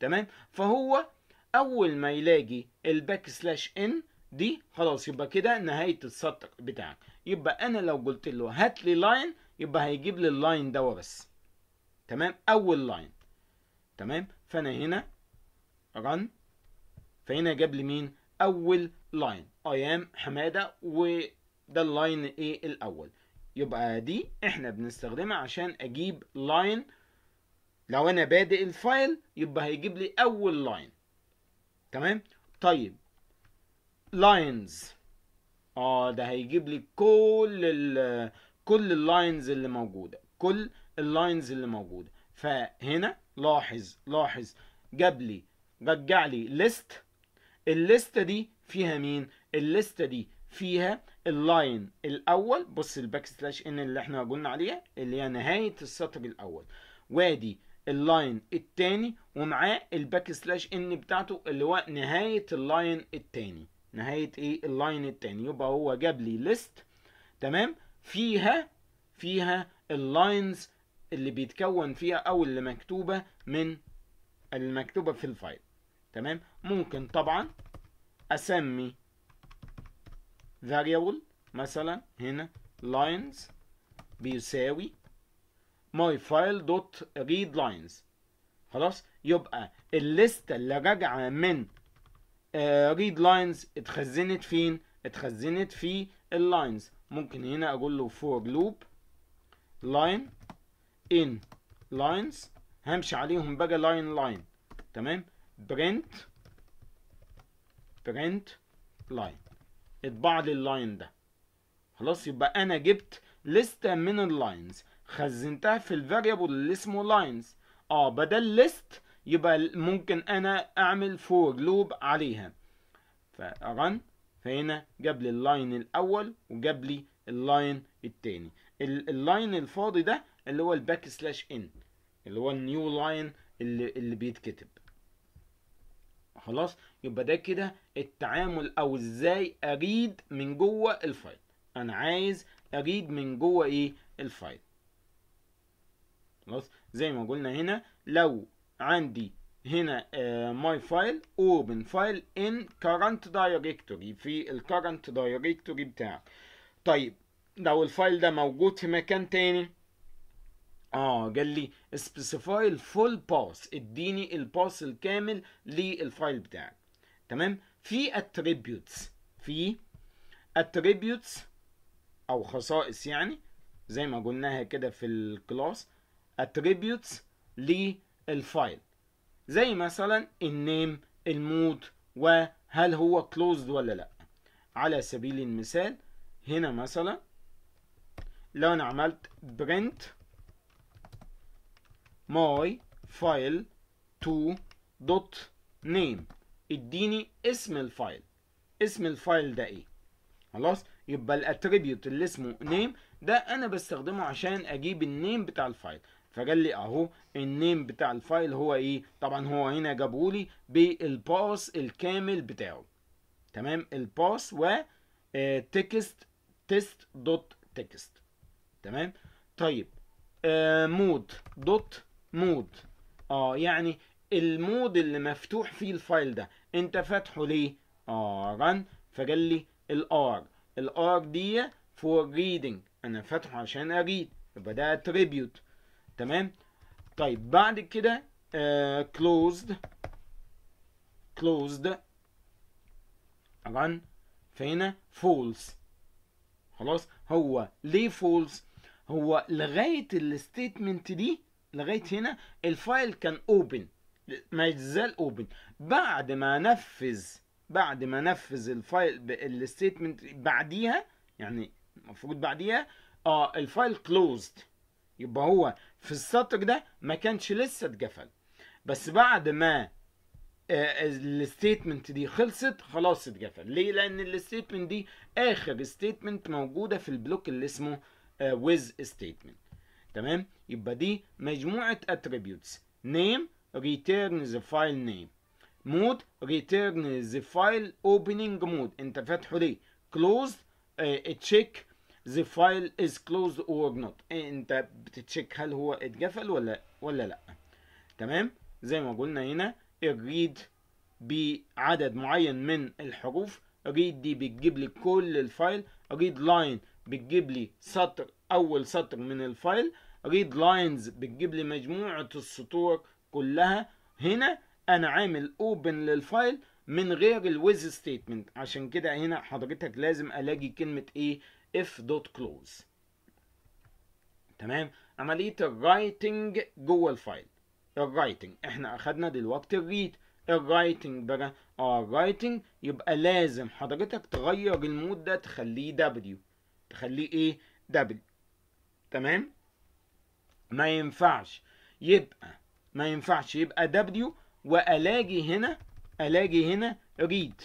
تمام فهو اول ما يلاقي الباك سلاش ان دي خلاص يبقى كده نهايه السطر بتاعك يبقى انا لو قلت له هات لي لاين يبقى هيجيب لي اللاين دوا بس تمام اول لاين تمام فانا هنا رن فهنا جاب لي مين اول لاين ايام حماده وده اللاين ايه الاول يبقى دي احنا بنستخدمها عشان اجيب لاين لو انا بادئ الفايل يبقى هيجيب لي اول لاين تمام طيب لاينز اه ده هيجيب لي كل كل اللاينز اللي موجودة كل اللاينز اللي موجودة فهنا لاحظ لاحظ جاب لي رجع لي ليست الليست دي فيها مين الليست دي فيها اللاين الاول بص الباك سلاش ان اللي احنا قلنا عليها اللي هي نهاية السطر الاول وادي اللاين الثاني ومعاه الباك سلاش ان بتاعته اللي هو نهاية اللاين الثاني نهاية ايه اللاين الثاني يبقى هو جاب لي ليست تمام فيها فيها اللاينز اللي بيتكون فيها او اللي مكتوبه من المكتوبه في الفايل تمام ممكن طبعا اسمي variable مثلا هنا lines بيساوي my file dot read lines خلاص يبقى الليسته اللي راجعه من آه read lines اتخزنت فين اتخزنت في اللاينز ممكن هنا اقول له فور لوب لاين ان لاينز همشي عليهم بقى لاين لاين تمام برنت برنت لاين اطبع لي اللاين ده خلاص يبقى انا جبت لستة من اللاينز خزنتها في الفاريبل اللي اسمه لاينز اه بدل ليست يبقى ممكن انا اعمل فور لوب عليها فرن فهنا جاب لي اللاين الاول وجاب لي اللاين الثاني اللاين الفاضي ده اللي هو الباك سلاش ان اللي هو النيو لاين اللي, اللي بيتكتب خلاص يبقى ده كده التعامل او ازاي اريد من جوه الفايل انا عايز اريد من جوه ايه الفايل خلاص زي ما قلنا هنا لو عندي هنا ماي فايل اوبن فايل ان كرنت دايركتوري في الكرنت دايركتوري بتاعك طيب لو الفايل ده موجود في مكان تاني اه قال لي سبيسيفاي الفول باس اديني الباس الكامل للفايل بتاعك تمام في اتريبيوتس في اتريبيوتس او خصائص يعني زي ما قلناها كده في الكلاس اتريبيوتس للفايل زي مثلا النيم المود وهل هو كلوزد ولا لا على سبيل المثال هنا مثلا لو انا عملت print my file to dot name اديني اسم الفايل اسم الفايل ده ايه خلاص يبقى الاتريبيوت اللي اسمه نيم ده انا بستخدمه عشان اجيب النيم بتاع الفايل فقال لي اهو النيم بتاع الفايل هو ايه طبعا هو هنا جابه لي بالباس الكامل بتاعه تمام الباس و آه، تكست تيست دوت تكست تمام طيب آه، مود دوت مود اه يعني المود اللي مفتوح فيه الفايل ده انت فاتحه ليه اه رن فقال لي الار الار دي فور ريدنج انا فاتحه عشان اريد يبقى ده اتريبيوت تمام طيب بعد كده كلوزد آه، كلوزد طبعا فهنا فولس خلاص هو ليه فولس هو لغايه الستيتمنت دي لغايه هنا الفايل كان اوبن ما يزال اوبن بعد ما نفذ بعد ما نفذ الفايل الستيتمنت بعديها يعني المفروض بعديها اه الفايل كلوزد يبقى هو في السطر ده ما كانش لسه اتجفل بس بعد ما آه، الستيتمنت دي خلصت خلاص اتجفل ليه لان الستيتمنت دي اخر ستيتمنت موجوده في البلوك اللي اسمه ويز آه، ستيتمنت تمام يبقى دي مجموعه اتريبيوتس نيم ريتيرن ذا فايل نيم مود ريتيرن ذا فايل اوبننج مود انت فاتحه ليه كلوز تشيك آه، the file is closed or not إيه، انت بتتشيك هل هو اتقفل ولا ولا لا تمام زي ما قلنا هنا الريد بعدد معين من الحروف ريد دي بتجيب لي كل الفايل ريد لاين بتجيب لي سطر اول سطر من الفايل ريد لاينز بتجيب لي مجموعه السطور كلها هنا انا عامل اوبن للفايل من غير الويز ستيتمنت عشان كده هنا حضرتك لازم الاقي كلمه ايه اف دوت كلوز تمام عملية الرايتنج جوه الفايل الرايتنج احنا اخدنا دلوقتي الريد الرايتنج بقى اه الرايتنج يبقى لازم حضرتك تغير المود ده تخليه دبليو تخليه ايه دبليو تمام ما ينفعش يبقى ما ينفعش يبقى دبليو والاجي هنا الاجي هنا ريد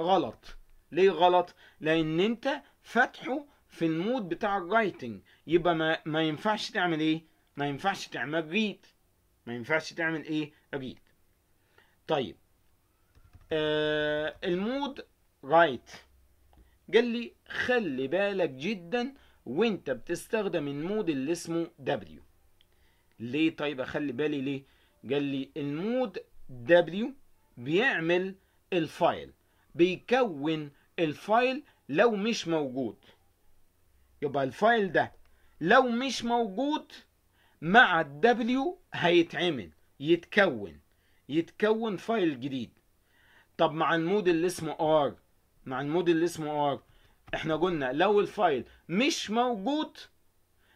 غلط ليه غلط لان انت فتحه في المود بتاع الرايتنج يبقى ما, ما ينفعش تعمل ايه ما ينفعش تعمل ريد ما ينفعش تعمل ايه ريد طيب آه المود رايت قال لي خلي بالك جدا وانت بتستخدم المود اللي اسمه دبليو ليه طيب اخلي بالي ليه قال لي المود دبليو بيعمل الفايل بيكون الفايل لو مش موجود يبقى الفايل ده لو مش موجود مع الدبليو هيتعمل يتكون يتكون فايل جديد طب مع المود اللي اسمه ار مع المود اللي اسمه ار احنا قلنا لو الفايل مش موجود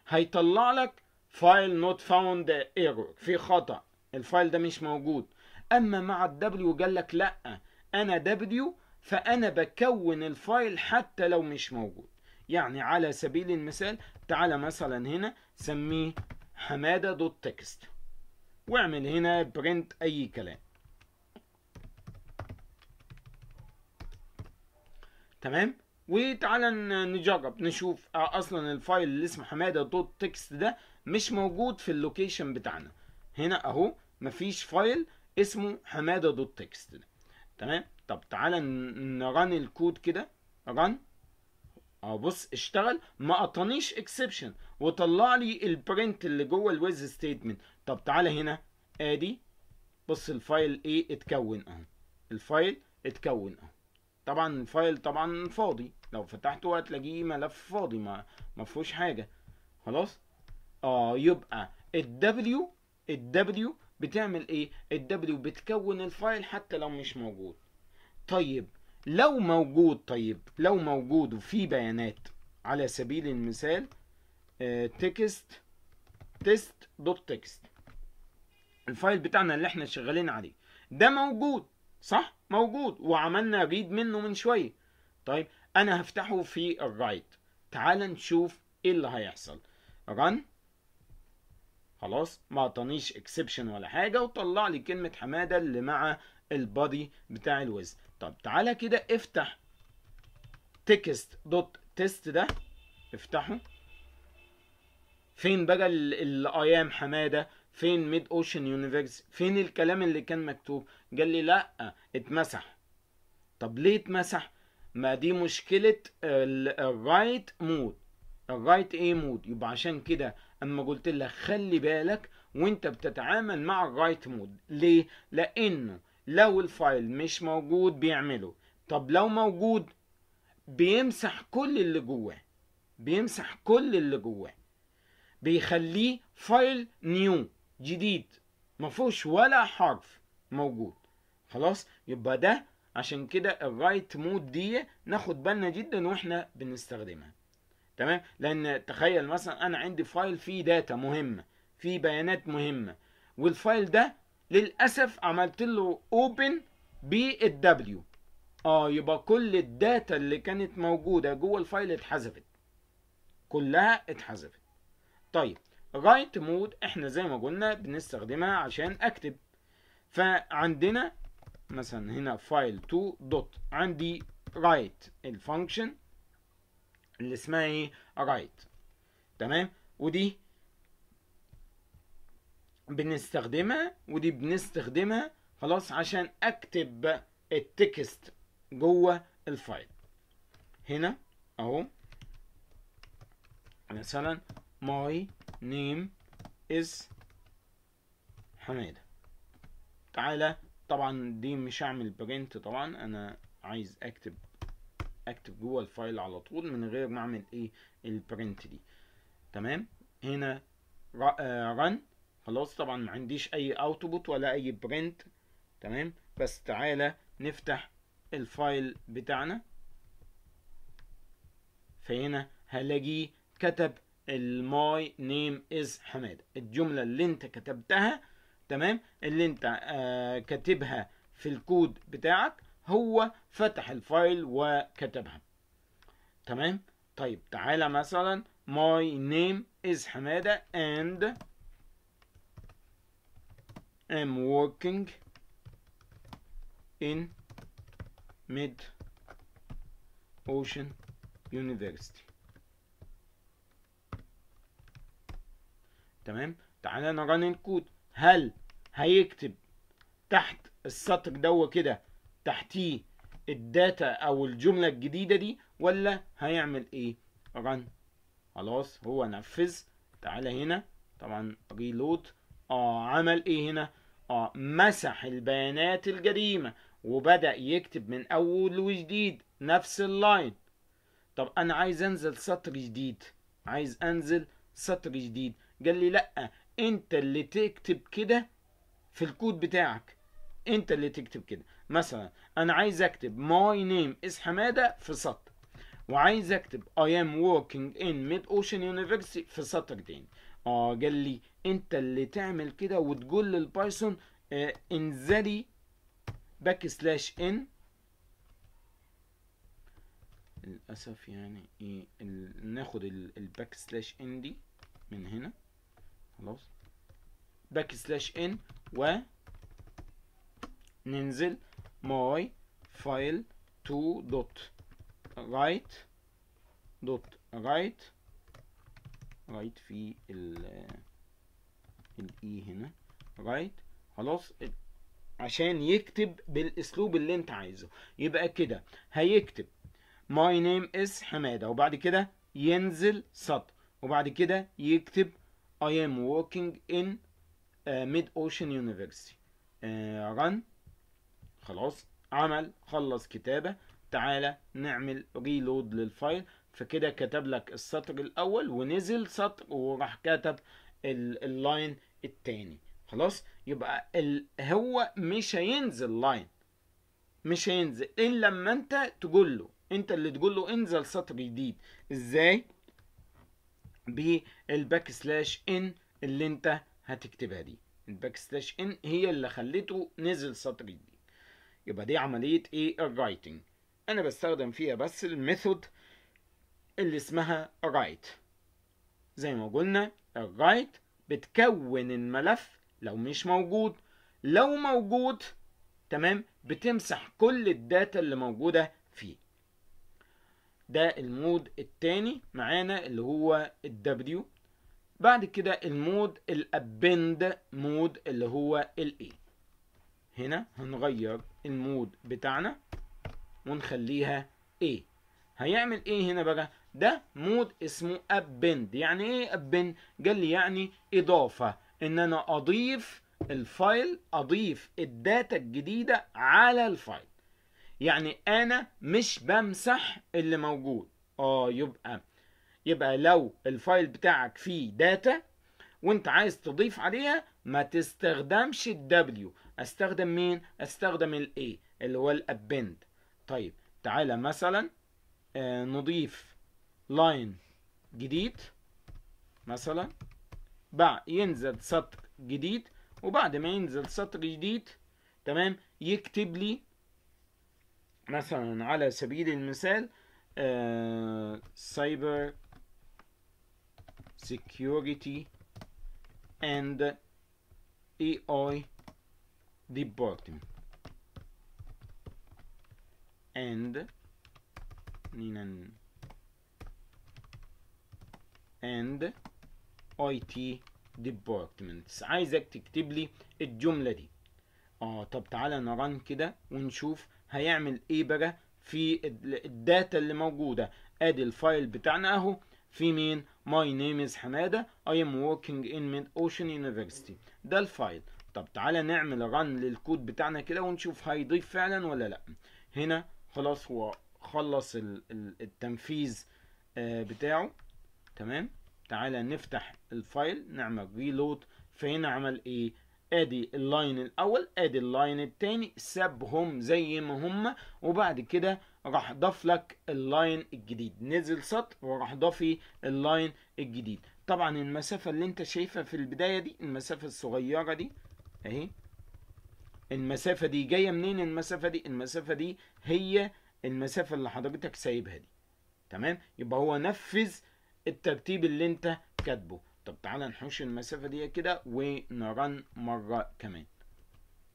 هيطلع لك فايل نوت فاوند ايرور في خطا الفايل ده مش موجود اما مع الدبليو قال لك لا انا دبليو فأنا بكون الفايل حتى لو مش موجود يعني على سبيل المثال تعالى مثلا هنا سميه حمادة دوت تكست واعمل هنا برنت أي كلام تمام وتعالى نجرب نشوف آه، اصلا الفايل اللي اسمه حماده دوت تكست ده مش موجود في اللوكيشن بتاعنا هنا اهو مفيش فايل اسمه حماده دوت تكست ده تمام طب تعالى نرن الكود كده رن اه بص اشتغل ما قطنيش اكسبشن وطلع لي البرنت اللي جوه الويز ستيتمنت طب تعالى هنا ادي بص الفايل ايه اتكون اهو الفايل اتكون اهو طبعا الفايل طبعا فاضي لو فتحته هتلاقيه ملف فاضي ما ما فيهوش حاجه خلاص اه يبقى الدبليو الدبليو بتعمل ايه الدبليو بتكون الفايل حتى لو مش موجود طيب لو موجود طيب لو موجود وفي بيانات على سبيل المثال تكست تيست دوت تكست الفايل بتاعنا اللي احنا شغالين عليه ده موجود صح موجود وعملنا ريد منه من شويه طيب انا هفتحه في الرايت تعال نشوف ايه اللي هيحصل رن خلاص ما اعطانيش اكسبشن ولا حاجه وطلع لي كلمه حماده اللي مع البادي بتاع الوزن طب تعالى كده افتح تكست دوت تيست ده افتحه فين بقى الايام حماده فين ميد اوشن يونيفرس فين الكلام اللي كان مكتوب قال لي لا اتمسح طب ليه اتمسح ما دي مشكله الرايت مود الرايت ايه مود يبقى عشان كده اما قلت لك خلي بالك وانت بتتعامل مع الرايت مود ليه لانه لو الفايل مش موجود بيعمله طب لو موجود بيمسح كل اللي جواه بيمسح كل اللي جواه بيخليه فايل نيو جديد ما فيهوش ولا حرف موجود خلاص يبقى ده عشان كده الرايت مود دي ناخد بالنا جدا واحنا بنستخدمها تمام لان تخيل مثلا انا عندي فايل فيه داتا مهمه فيه بيانات مهمه والفايل ده للاسف عملت له اوبن بالدبليو اه يبقى كل الداتا اللي كانت موجوده جوه الفايل اتحذفت كلها اتحذفت طيب رايت مود احنا زي ما قلنا بنستخدمها عشان اكتب فعندنا مثلا هنا فايل 2 دوت عندي رايت الفانكشن اللي اسمها ايه رايت تمام ودي بنستخدمها ودي بنستخدمها خلاص عشان اكتب التكست جوه الفايل هنا اهو مثلا my name is حماده تعالى طبعا دي مش هعمل برنت طبعا انا عايز اكتب اكتب جوه الفايل على طول من غير ما اعمل ايه البرنت دي تمام هنا رن آه، خلاص طبعا ما عنديش اي اوتبوت ولا اي برنت تمام بس تعالى نفتح الفايل بتاعنا فهنا هلاقي كتب الماي نيم از حماده الجمله اللي انت كتبتها تمام اللي انت آه كاتبها في الكود بتاعك هو فتح الفايل وكتبها تمام طيب تعالى مثلا ماي نيم از حماده and am working in mid ocean university تمام تعالى نرن الكود هل هيكتب تحت السطر دوت كده تحتيه الداتا او الجمله الجديده دي ولا هيعمل ايه رن خلاص هو نفذ تعالى هنا طبعا ريلود اه عمل ايه هنا مسح البيانات الجريمة وبدأ يكتب من أول وجديد نفس اللاين طب أنا عايز أنزل سطر جديد عايز أنزل سطر جديد قال لي لأ أنت اللي تكتب كده في الكود بتاعك أنت اللي تكتب كده مثلا أنا عايز أكتب ماي نيم إس حمادة في سطر وعايز أكتب I am working in mid ocean university في سطر تاني اه قال لي انت اللي تعمل كده وتقول للبايثون آه انزلي باك سلاش ان للاسف يعني ايه ناخد الباك سلاش ان دي من هنا خلاص باك سلاش ان و ننزل ماي فايل تو دوت رايت دوت رايت رايت في ال الاي هنا رايت خلاص عشان يكتب بالاسلوب اللي انت عايزه يبقى كده هيكتب ماي نيم از حماده وبعد كده ينزل سطر وبعد كده يكتب اي ام ووكينج ان ميد اوشن يونيفرسيتي رن خلاص عمل خلص كتابة تعالى نعمل ريلود للفايل فكده كتب لك السطر الأول ونزل سطر وراح كتب اللاين التاني خلاص يبقى ال... هو مش هينزل لاين مش هينزل الا لما انت تقول له انت اللي تقول له انزل سطر جديد ازاي بالباك سلاش ان اللي انت هتكتبها دي الباك سلاش ان هي اللي خليته نزل سطر جديد يبقى دي عمليه ايه الرايتنج انا بستخدم فيها بس الميثود اللي اسمها رايت زي ما قلنا الرايت بتكون الملف لو مش موجود لو موجود تمام بتمسح كل الداتا اللي موجودة فيه ده المود التاني معانا اللي هو الدبليو بعد كده المود الابند مود اللي هو الاي هنا هنغير المود بتاعنا ونخليها A هيعمل ايه هنا بقى ده مود اسمه أبند يعني ايه أبند قال لي يعني اضافه ان انا اضيف الفايل اضيف الداتا الجديده على الفايل يعني انا مش بمسح اللي موجود اه يبقى يبقى لو الفايل بتاعك فيه داتا وانت عايز تضيف عليها ما تستخدمش الدبليو استخدم مين استخدم الاي اللي هو الابند طيب تعالى مثلا آه، نضيف لاين جديد مثلا بعد ينزل سطر جديد وبعد ما ينزل سطر جديد تمام يكتب لي مثلا على سبيل المثال سايبر سيكيورتي اند اي اي ديبارتمنت and نينا and IT departments عايزك تكتب لي الجملة دي اه طب تعالى نران كده ونشوف هيعمل ايه بقى في الداتا اللي موجودة ادي الفايل بتاعنا اهو في مين my name is حمادة I am working in mid ocean university ده الفايل طب تعالى نعمل ران للكود بتاعنا كده ونشوف هيضيف فعلا ولا لا هنا خلاص هو خلص التنفيذ آه، بتاعه تمام تعالى نفتح الفايل نعمل ريلود فهنا عمل ايه ادي اللاين الاول ادي اللاين الثاني سابهم زي ما هم وبعد كده راح ضاف لك اللاين الجديد نزل سطر وراح ضافي اللاين الجديد طبعا المسافه اللي انت شايفها في البدايه دي المسافه الصغيره دي اهي المسافه دي جايه منين المسافه دي المسافه دي هي المسافه اللي حضرتك سايبها دي تمام يبقى هو نفذ الترتيب اللي انت كاتبه طب تعالى نحوش المسافة دي كده ونرن مرة كمان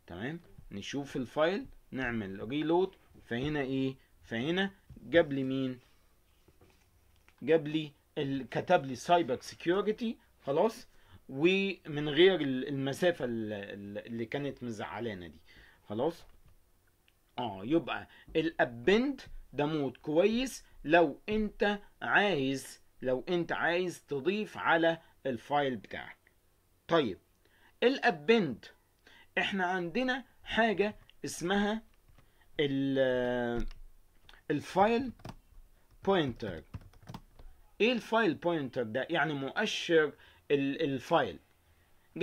تمام نشوف الفايل نعمل ريلود فهنا ايه فهنا جاب لي مين جاب لي كتب لي سايبر سيكيورتي خلاص ومن غير المسافه اللي كانت مزعلانه دي خلاص اه يبقى الابند ده مود كويس لو انت عايز لو انت عايز تضيف على الفايل بتاعك طيب الابند احنا عندنا حاجة اسمها الفايل بوينتر ايه الفايل بوينتر ده يعني مؤشر الفايل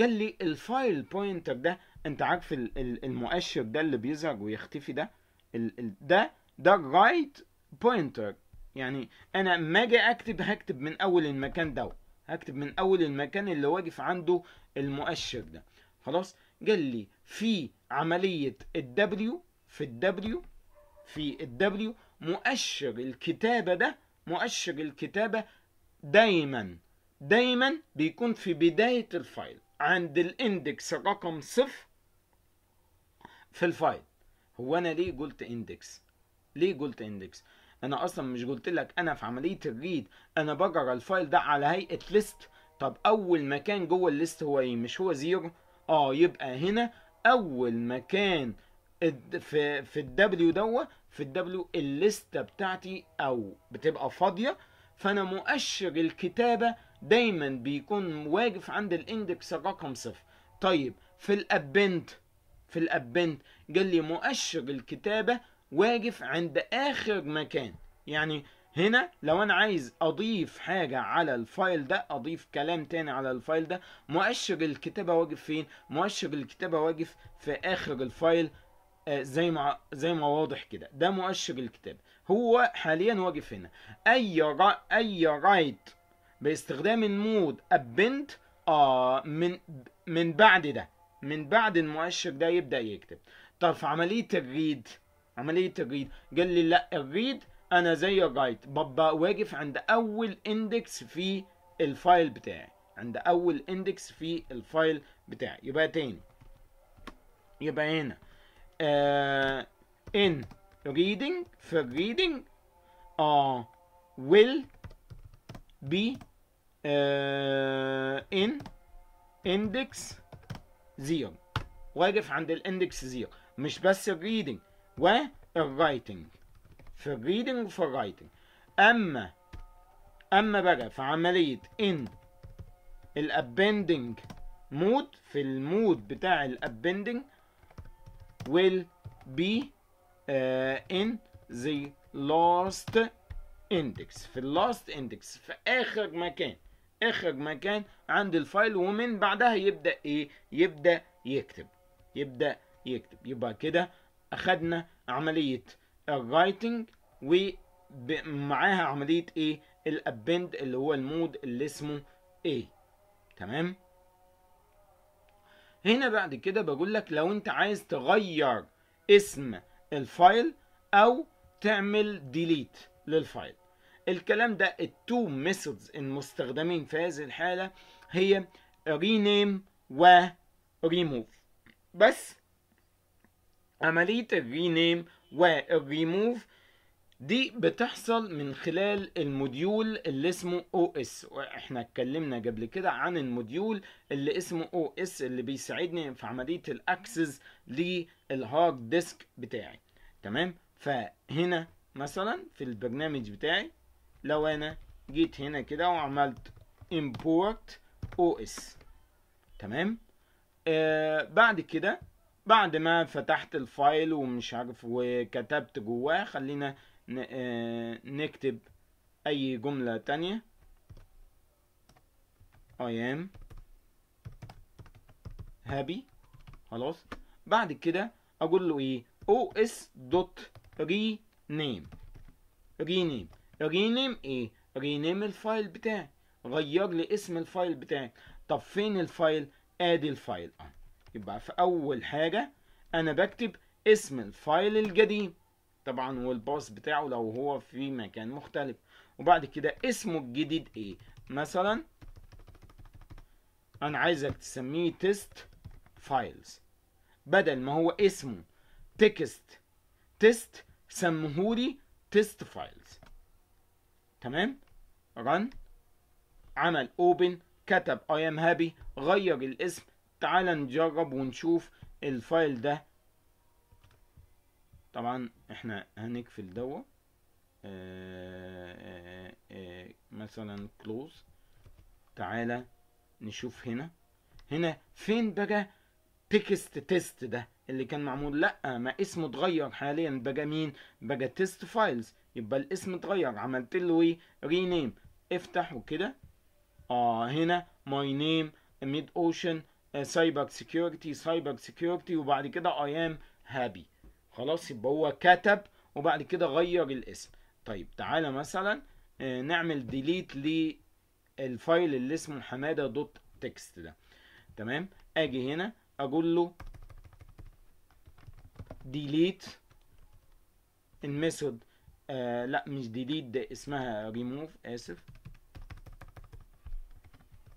قال لي الفايل بوينتر ده انت عارف المؤشر ده اللي بيظهر ويختفي ده ده ده الرايت بوينتر يعني انا ما اجي اكتب هكتب من اول المكان ده هكتب من اول المكان اللي واقف عنده المؤشر ده خلاص قال لي في عملية الدبليو في الدبليو في الدبليو مؤشر الكتابة ده مؤشر الكتابة دايما دايما بيكون في بداية الفايل عند الاندكس رقم صفر في الفايل هو انا ليه قلت اندكس ليه قلت اندكس انا اصلا مش قلت لك انا في عمليه الريد انا بجرى الفايل ده على هيئه ليست طب اول مكان جوه الليست هو ايه مش هو زيرو اه يبقى هنا اول مكان في في الدبليو دوت في الدبليو الليسته بتاعتي او بتبقى فاضيه فانا مؤشر الكتابه دايما بيكون واقف عند الاندكس رقم صفر طيب في الابنت في الابنت قال لي مؤشر الكتابه واقف عند اخر مكان يعني هنا لو انا عايز اضيف حاجة على الفايل ده اضيف كلام تاني على الفايل ده مؤشر الكتابة واقف فين مؤشر الكتابة واقف في اخر الفايل آه زي ما زي ما واضح كده ده مؤشر الكتابة هو حاليا واقف هنا اي را اي رايت باستخدام المود ابند آه من من بعد ده من بعد المؤشر ده يبدا يكتب طب في عمليه الريد عملية الريد قال لي لا الريد انا زي الرايت ببقى واقف عند اول اندكس في الفايل بتاعي عند اول اندكس في الفايل بتاعي يبقى تاني يبقى هنا آه ان reading في الريدنج اه will be آه in index zero واقف عند الاندكس زيرو مش بس الريدنج والرايتنج في الريدنج وفي الرايتنج أما أما بقى في عملية إن الأبندنج مود في المود بتاع الأبندنج will be uh, in the last index في اللاست index في آخر مكان آخر مكان عند الفايل ومن بعدها يبدأ إيه؟ يبدأ يكتب يبدأ يكتب يبقى كده أخدنا عملية الرايتنج ومعاها عملية إيه الأبند اللي هو المود اللي اسمه إيه تمام هنا بعد كده بقول لك لو انت عايز تغير اسم الفايل او تعمل ديليت للفايل الكلام ده التو ميثودز المستخدمين في هذه الحالة هي رينيم و ريموف بس عملية الرينيم والريموف دي بتحصل من خلال الموديول اللي اسمه او اس واحنا اتكلمنا قبل كده عن الموديول اللي اسمه او اس اللي بيساعدني في عملية الاكسس للهارد ديسك بتاعي تمام فهنا مثلا في البرنامج بتاعي لو انا جيت هنا كده وعملت import os تمام آه بعد كده بعد ما فتحت الفايل ومش عارف وكتبت جواه خلينا آه، نكتب اي جملة تانية I am happy خلاص بعد كده اقول له ايه os dot rename rename rename ايه rename الفايل بتاعي غير لي اسم الفايل بتاعي طب فين الفايل ادي الفايل اه يبقى في أول حاجة أنا بكتب اسم الفايل الجديد طبعا والباص بتاعه لو هو في مكان مختلف وبعد كده اسمه الجديد ايه مثلا انا عايزك تسميه تيست فايلز بدل ما هو اسمه تكست تيست سمهولي تيست فايلز تمام رن عمل اوبن كتب اي ام هابي غير الاسم تعالى نجرب ونشوف الفايل ده طبعا احنا هنقفل دوا اه اه, آه، مثلا كلوز تعالى نشوف هنا هنا فين بقى تكست تيست ده اللي كان معمول لا ما اسمه اتغير حاليا بقى مين بقى تيست فايلز يبقى الاسم اتغير عملت له ايه رينيم افتح وكده اه هنا ماي نيم ميد اوشن سايبر سكيورتي سايبر سكيورتي وبعد كده اي ام هابي خلاص يبقى هو كتب وبعد كده غير الاسم طيب تعالى مثلا آه، نعمل ديليت للفايل اللي اسمه حماده دوت تكست ده تمام اجي هنا اقول له ديليت الميثود آه لا مش ديليت ده اسمها ريموف اسف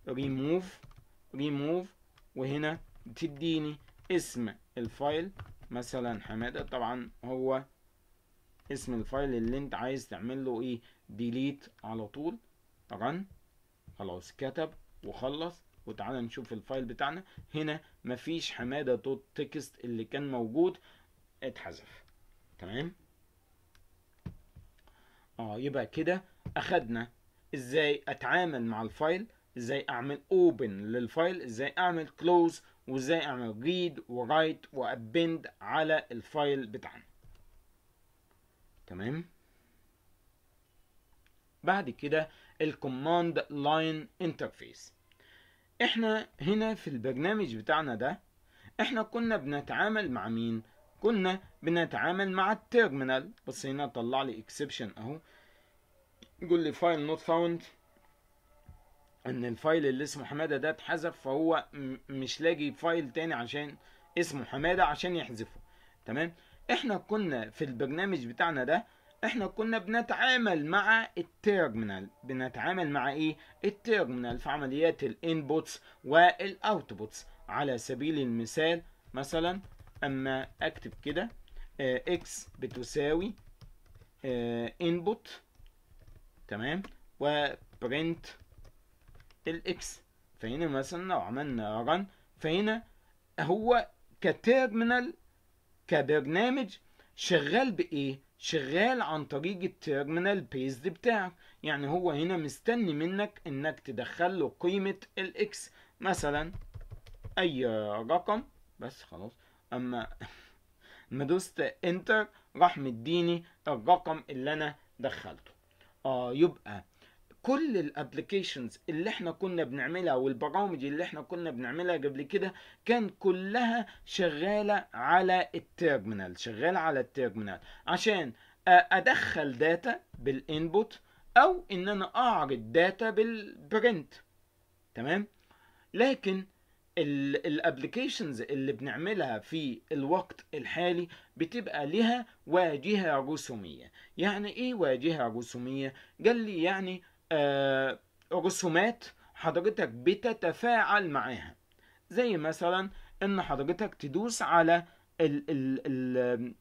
ريموف ريموف وهنا تديني اسم الفايل مثلا حمادة طبعا هو اسم الفايل اللي انت عايز تعمل له ايه ديليت على طول رن خلاص كتب وخلص وتعالى نشوف الفايل بتاعنا هنا مفيش حمادة دوت تكست اللي كان موجود اتحذف تمام اه يبقى كده اخدنا ازاي اتعامل مع الفايل ازاي اعمل اوبن للفايل ازاي اعمل كلوز وازاي اعمل ريد ورايت وابند على الفايل بتاعنا تمام بعد كده الكوماند لاين انترفيس احنا هنا في البرنامج بتاعنا ده احنا كنا بنتعامل مع مين كنا بنتعامل مع التيرمينال بس هنا طلع لي اكسبشن اهو يقول لي فايل نوت فاوند ان الفايل اللي اسمه حماده ده اتحذف فهو مش لاقي فايل تاني عشان اسمه حماده عشان يحذفه تمام احنا كنا في البرنامج بتاعنا ده احنا كنا بنتعامل مع التيرمينال بنتعامل مع ايه التيرمينال في عمليات الانبوتس والاوتبوتس على سبيل المثال مثلا اما اكتب كده اكس آه، بتساوي انبوت آه، تمام وبرنت الاكس فهنا مثلا لو عملنا رن فهنا هو كتيرمينال كبرنامج شغال بايه شغال عن طريق التيرمينال بيست بتاعك يعني هو هنا مستني منك انك تدخل له قيمة الاكس مثلا اي رقم بس خلاص اما *laughs* ما دوست انتر راح مديني الرقم اللي انا دخلته اه يبقى كل الابلكيشنز اللي احنا كنا بنعملها والبرامج اللي احنا كنا بنعملها قبل كده كان كلها شغاله على التيرمينال شغاله على التيرمينال عشان ادخل داتا بالانبوت او ان انا اعرض داتا بالبرنت تمام لكن الابلكيشنز اللي بنعملها في الوقت الحالي بتبقى لها واجهه رسوميه يعني ايه واجهه رسوميه قال لي يعني آه، رسومات حضرتك بتتفاعل معاها زي مثلا ان حضرتك تدوس على ال ال ال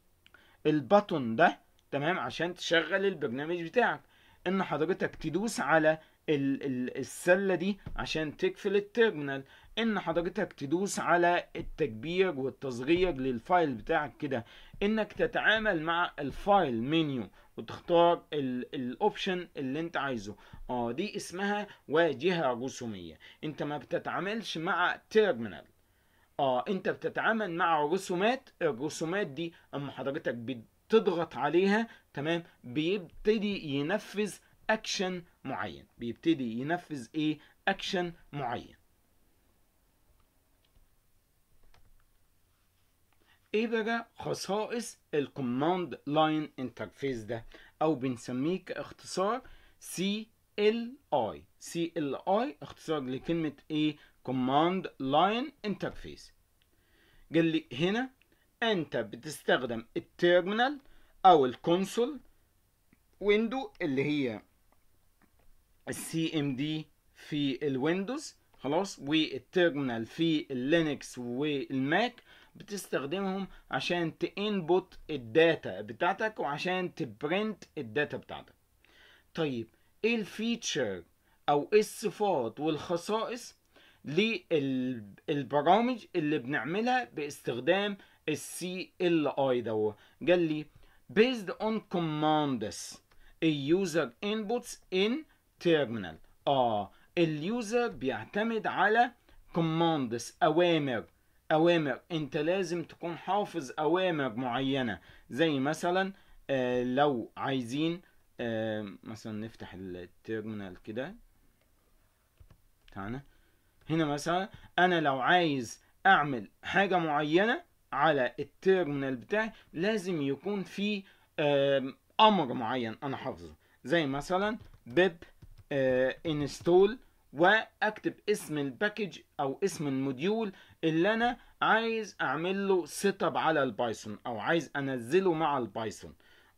البطن ده تمام عشان تشغل البرنامج بتاعك ان حضرتك تدوس على ال ال السله دي عشان تقفل التيرمينال ان حضرتك تدوس على التكبير والتصغير للفايل بتاعك كده انك تتعامل مع الفايل منيو وتختار الاوبشن اللي انت عايزه اه دي اسمها واجهة رسومية انت ما بتتعاملش مع تيرمينال اه انت بتتعامل مع رسومات الرسومات دي اما حضرتك بتضغط عليها تمام بيبتدي ينفذ اكشن معين بيبتدي ينفذ ايه اكشن معين ايه بقى خصائص الكوماند لاين انترفيس ده او بنسميه كاختصار سي ال اي سي ال اي اختصار لكلمه ايه كوماند لاين انترفيس قال لي هنا انت بتستخدم التيرمينال او الكونسول ويندو اللي هي السي ام دي في الويندوز خلاص والتيرمينال في اللينكس والماك بتستخدمهم عشان تانبوت الداتا بتاعتك وعشان تبرنت الداتا بتاعتك طيب ايه الفيتشر او ايه الصفات والخصائص للبرامج اللي بنعملها باستخدام السي ال اي ده قال لي based on commands a user inputs in terminal اه اليوزر بيعتمد على commands اوامر اوامر انت لازم تكون حافظ اوامر معينه زي مثلا آه لو عايزين آه مثلا نفتح التيرمينال كده بتاعنا هنا مثلا انا لو عايز اعمل حاجه معينه على التيرمينال بتاعي لازم يكون في آه امر معين انا حافظه زي مثلا بيب انستول آه، واكتب اسم الباكج او اسم الموديول اللي انا عايز اعمل له سيت اب على البايثون او عايز انزله مع البايثون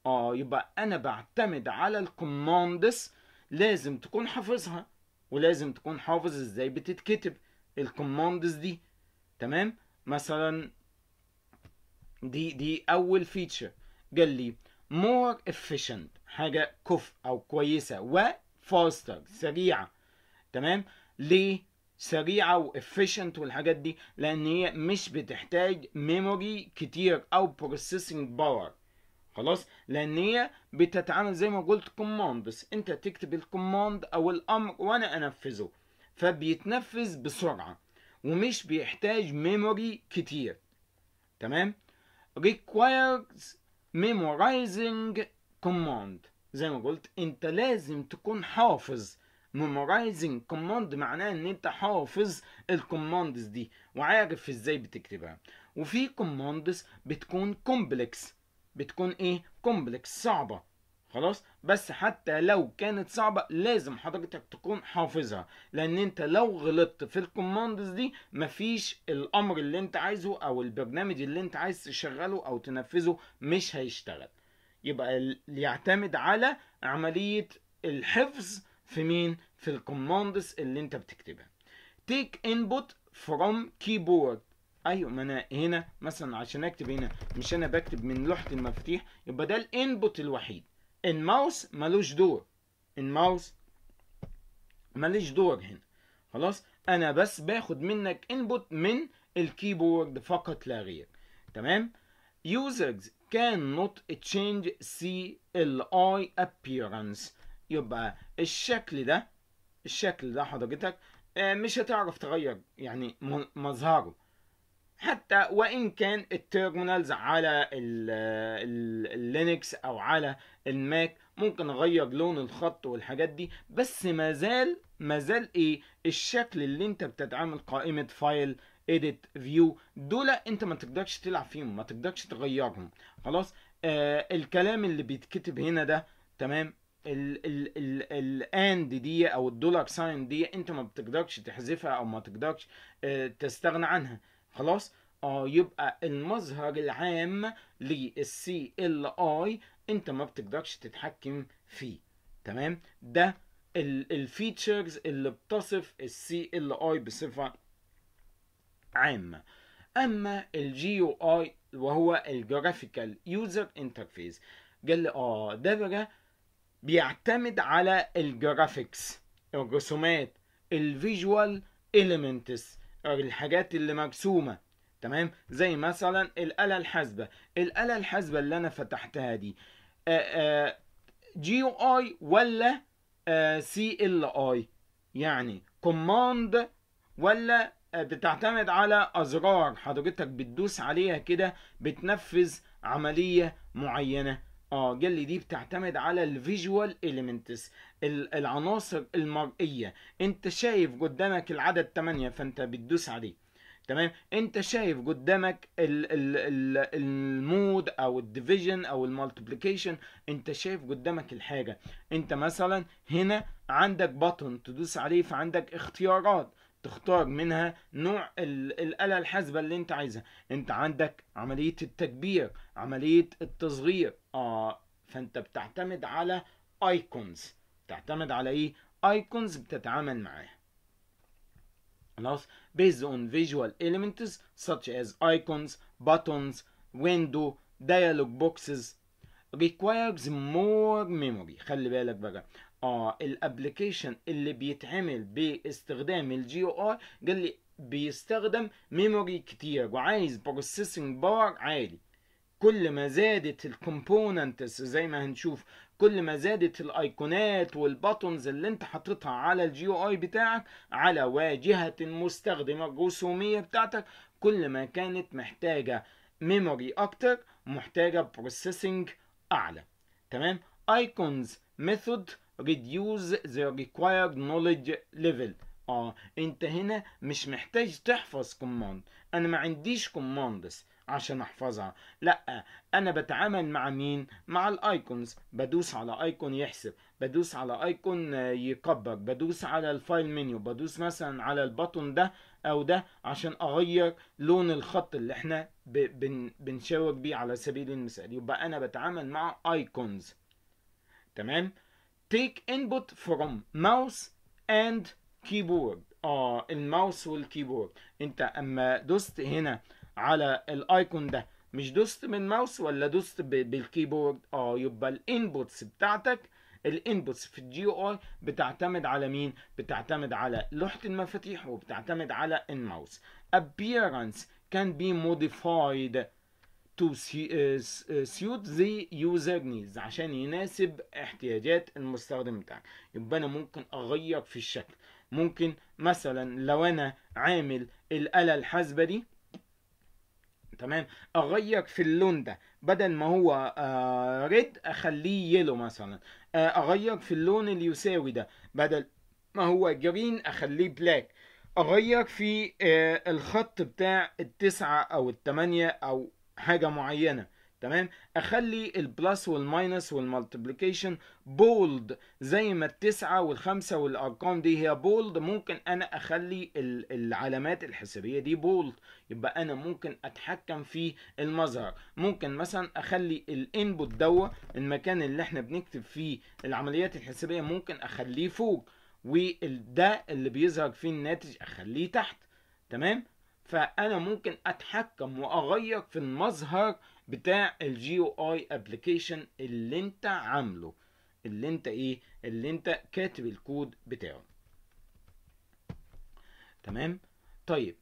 اه يبقى انا بعتمد على الكوماندس لازم تكون حافظها ولازم تكون حافظ ازاي بتتكتب الكوماندس دي تمام مثلا دي دي اول فيتشر قال لي more efficient حاجه كف او كويسه و faster سريعه تمام ليه سريعه وافيشنت والحاجات دي لان هي مش بتحتاج ميموري كتير او بروسيسنج باور خلاص لان هي بتتعامل زي ما قلت كوماند بس انت تكتب الكوماند او الامر وانا انفذه فبيتنفذ بسرعه ومش بيحتاج ميموري كتير تمام requires memorizing command زي ما قلت انت لازم تكون حافظ memorizing command معناه ان انت حافظ الكوماندز دي وعارف ازاي بتكتبها وفي كوماندز بتكون كومبلكس بتكون ايه كومبلكس صعبه خلاص بس حتى لو كانت صعبه لازم حضرتك تكون حافظها لان انت لو غلطت في الكوماندز دي مفيش الامر اللي انت عايزه او البرنامج اللي انت عايز تشغله او تنفذه مش هيشتغل يبقى يعتمد على عمليه الحفظ في مين في الكوماندز اللي انت بتكتبها تيك انبوت فروم كيبورد ايوه ما انا هنا مثلا عشان اكتب هنا مش انا بكتب من لوحه المفاتيح يبقى ده الانبوت الوحيد الماوس ملوش دور الماوس ماليش دور هنا خلاص انا بس باخد منك انبوت من الكيبورد فقط لا غير تمام users can not change CLI appearance يبقى الشكل ده الشكل ده حضرتك آه، مش هتعرف تغير يعني مظهره حتى وان كان التيرمينالز على اللينكس او على الماك ممكن اغير لون الخط والحاجات دي بس ما زال ما زال ايه الشكل اللي انت بتتعامل قائمه فايل اديت فيو دول انت ما تقدرش تلعب فيهم ما تقدرش تغيرهم خلاص آه الكلام اللي بيتكتب هنا ده تمام الاند دي او الدولار ساين دي انت ما بتقدرش تحذفها او ما تقدرش آه، تستغنى عنها خلاص اه يبقى المظهر العام للسي ال اي انت ما بتقدرش تتحكم فيه تمام ده الفيتشرز اللي بتصف السي ال اي بصفه عامه اما الجيو اي وهو الجرافيكال يوزر انترفيس قال لي اه ده بقى بيعتمد على الجرافيكس الرسومات الفيجوال إليمنتس الحاجات اللي مرسومه تمام زي مثلا الآلة الحاسبة الآلة الحاسبة اللي أنا فتحتها دي آه، آه، جي او اي ولا آه، سي ال اي يعني كوماند ولا بتعتمد على أزرار حضرتك بتدوس عليها كده بتنفذ عملية معينة اه قال لي دي بتعتمد على الفيجوال اليمنتس العناصر المرئيه انت شايف قدامك العدد 8 فانت بتدوس عليه تمام انت شايف قدامك المود او الديفيجن او المالتيبليكيشن انت شايف قدامك الحاجه انت مثلا هنا عندك بطن تدوس عليه فعندك اختيارات تختار منها نوع الآلة الحاسبة اللي انت عايزها انت عندك عملية التكبير عملية التصغير آه فانت بتعتمد على ايكونز بتعتمد على ايه ايكونز بتتعامل معاها خلاص based on visual elements such as icons buttons window dialog boxes requires more memory خلي بالك بقى اه الابلكيشن اللي بيتعمل باستخدام الجي او ار قال لي بيستخدم ميموري كتير وعايز بروسيسنج باور عالي كل ما زادت الكومبوننتس زي ما هنشوف كل ما زادت الايقونات والباتونز اللي انت حاططها على الجي او اي بتاعك على واجهة المستخدم الرسومية بتاعتك كل ما كانت محتاجة ميموري اكتر محتاجة بروسيسنج اعلى تمام ايكونز ميثود ريديوز ذا ريكوايرد نوليدج ليفل اه انت هنا مش محتاج تحفظ كوماند انا ما عنديش كوماندس عشان احفظها لا انا بتعامل مع مين مع الايكونز بدوس على ايكون يحسب بدوس على ايكون يكبر بدوس على الفايل منيو بدوس مثلا على البطن ده او ده عشان اغير لون الخط اللي احنا بنشاور بيه على سبيل المثال يبقى انا بتعامل مع ايكونز تمام تيك انبوت فروم ماوس اند كيبورد اه الماوس والكيبورد انت اما دوست هنا على الايكون ده مش دوست من ماوس ولا دوست بالكيبورد اه يبقى الانبوتس بتاعتك الانبوتس في الجي او اي بتعتمد على مين بتعتمد على لوحه المفاتيح وبتعتمد على الماوس appearance can be modified to uh, uh, suit the user needs عشان يناسب احتياجات المستخدم بتاعك يبقى انا ممكن اغير في الشكل ممكن مثلا لو انا عامل الاله الحاسبه دي تمام اغير في اللون ده بدل ما هو آه، ريد اخليه يلو مثلا آه، اغير في اللون اليساوي ده بدل ما هو جرين اخليه بلاك اغير في آه، الخط بتاع التسعة او التمانية او حاجة معينة تمام اخلي البلس والماينس والمالتيبليكيشن بولد زي ما التسعة والخمسة والارقام دي هي بولد ممكن انا اخلي العلامات الحسابية دي بولد يبقى انا ممكن اتحكم في المظهر ممكن مثلا اخلي الانبوت دوا المكان اللي احنا بنكتب فيه العمليات الحسابية ممكن اخليه فوق وده اللي بيظهر فيه الناتج اخليه تحت تمام فانا ممكن اتحكم واغير في المظهر بتاع او اي ابلكيشن اللي انت عامله اللي انت ايه اللي انت كاتب الكود بتاعه تمام طيب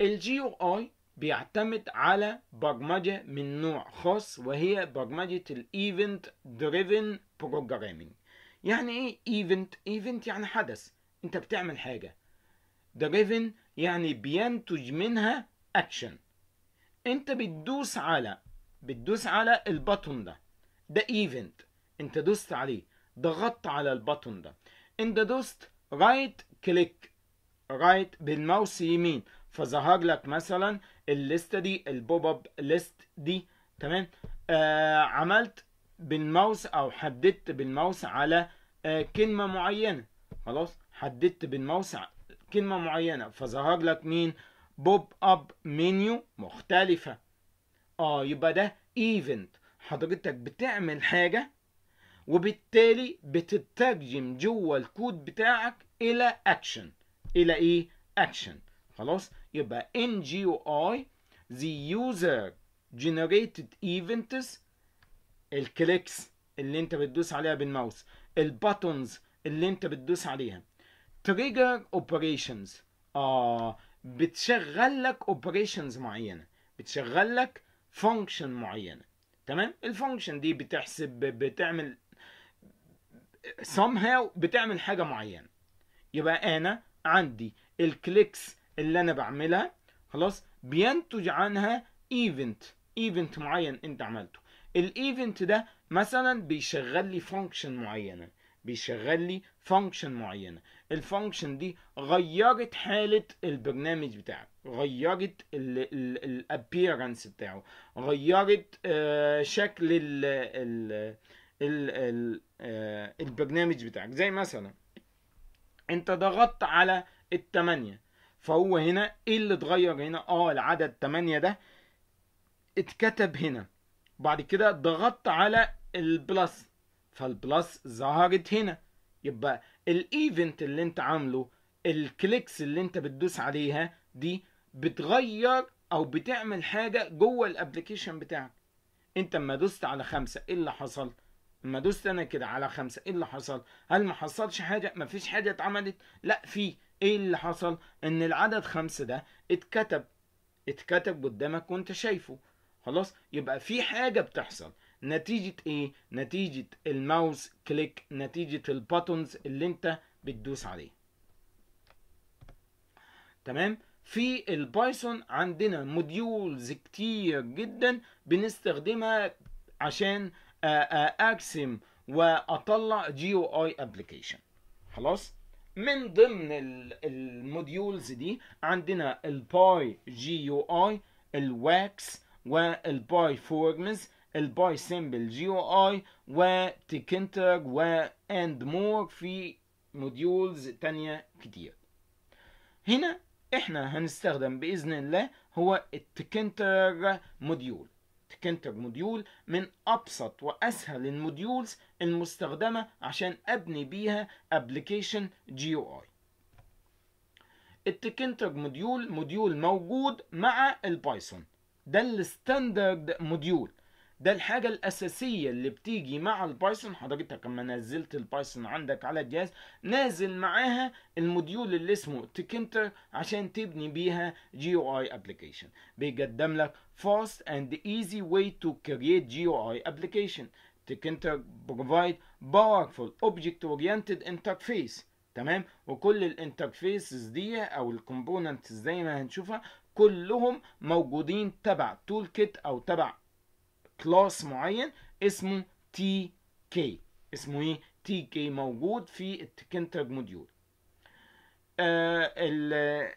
او اي بيعتمد على برمجة من نوع خاص وهي برمجة الايفنت دريفن بروجرامينج يعني ايه ايفنت ايفنت يعني حدث انت بتعمل حاجة دريفن يعني بينتج منها اكشن انت بتدوس على بتدوس على البطن ده ده ايفنت انت دوست عليه ضغطت على البطن ده انت دوست رايت كليك رايت بالماوس يمين فظهر لك مثلا الليسته دي البوب اب ليست دي تمام آه عملت بالماوس او حددت بالماوس على آه كلمه معينه خلاص حددت بالماوس كلمه معينه فظهر لك مين بوب اب منيو مختلفة اه يبقى ده ايفنت حضرتك بتعمل حاجة وبالتالي بتترجم جوه الكود بتاعك الى اكشن الى ايه اكشن خلاص يبقى ان جي او اي the user generated ايفنتس الكليكس اللي انت بتدوس عليها بالماوس الباتونز اللي انت بتدوس عليها trigger operations اه بتشغل لك اوبريشنز معينه بتشغل لك فانكشن معينه تمام الفانكشن دي بتحسب بتعمل somehow بتعمل حاجه معينه يبقى انا عندي الكليكس اللي انا بعملها خلاص بينتج عنها ايفنت ايفنت معين انت عملته الايفنت ده مثلا بيشغل لي فانكشن معينه بيشغل لي فانكشن معينه الفانكشن دي غيرت حالة البرنامج بتاعك غيرت الابيرنس بتاعه غيرت آه، شكل الـ الـ الـ آه، البرنامج بتاعك زي مثلا انت ضغطت على التمانية فهو هنا ايه اللي اتغير هنا اه العدد تمانية ده اتكتب هنا بعد كده ضغطت على البلس فالبلس ظهرت هنا يبقى الايفنت اللي انت عامله الكليكس اللي انت بتدوس عليها دي بتغير او بتعمل حاجة جوه الابليكيشن بتاعك انت اما دوست على خمسة ايه اللي حصل اما دوست انا كده على خمسة ايه اللي حصل هل ما حصلش حاجة ما فيش حاجة اتعملت لا في ايه اللي حصل ان العدد خمسة ده اتكتب اتكتب قدامك وانت شايفه خلاص يبقى في حاجة بتحصل نتيجة ايه نتيجة الماوس كليك نتيجة الباتونز اللي انت بتدوس عليه تمام في البايثون عندنا موديولز كتير جدا بنستخدمها عشان آه، آه، اقسم واطلع جي او اي ابلكيشن خلاص من ضمن الموديولز دي عندنا الباي جي او اي الواكس والباي فورمز الباي سيمبل جي او اي وتكنتر واند مور في موديولز تانية كتير هنا احنا هنستخدم باذن الله هو التكنتر موديول تكنتر موديول من ابسط واسهل الموديولز المستخدمه عشان ابني بيها ابلكيشن جي او اي التكنتر موديول موديول موجود مع البايثون ده الستاندرد موديول ده الحاجة الأساسية اللي بتيجي مع البايثون حضرتك لما نزلت البايثون عندك على الجهاز نازل معاها الموديول اللي اسمه تكنتر عشان تبني بيها جي او اي ابلكيشن بيقدم لك fast and easy way to create اي ابلكيشن تكنتر بروفايد powerful اوبجكت اورينتد انترفيس تمام وكل الانترفيسز دي او الكومبوننتس زي ما هنشوفها كلهم موجودين تبع تول كيت او تبع كلاس معين اسمه تي كي اسمه ايه تي كي موجود في التكنتاج موديول آه، ال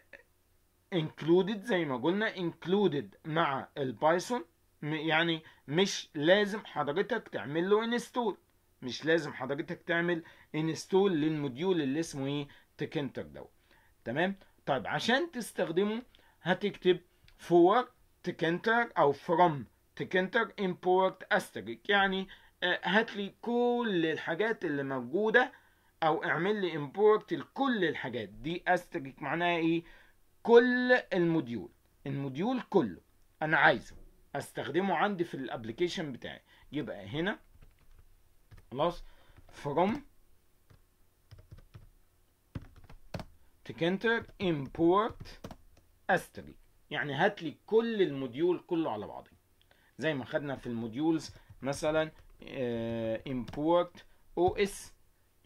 included زي ما قلنا included مع البايثون يعني مش لازم حضرتك تعمل له انستول مش لازم حضرتك تعمل انستول للموديول اللي اسمه ايه تكنتر دوت تمام طيب عشان تستخدمه هتكتب فور تكنتر او فروم تكنتر امبورت استريك يعني آه، هات لي كل الحاجات اللي موجودة أو اعمل لي امبورت لكل الحاجات دي استريك معناها إيه؟ كل الموديول الموديول كله أنا عايزه استخدمه عندي في الابلكيشن بتاعي يبقى هنا خلاص from تكنتر امبورت استريك يعني هات لي كل الموديول كله على بعضه زي ما خدنا في الموديولز مثلا امبورت او اس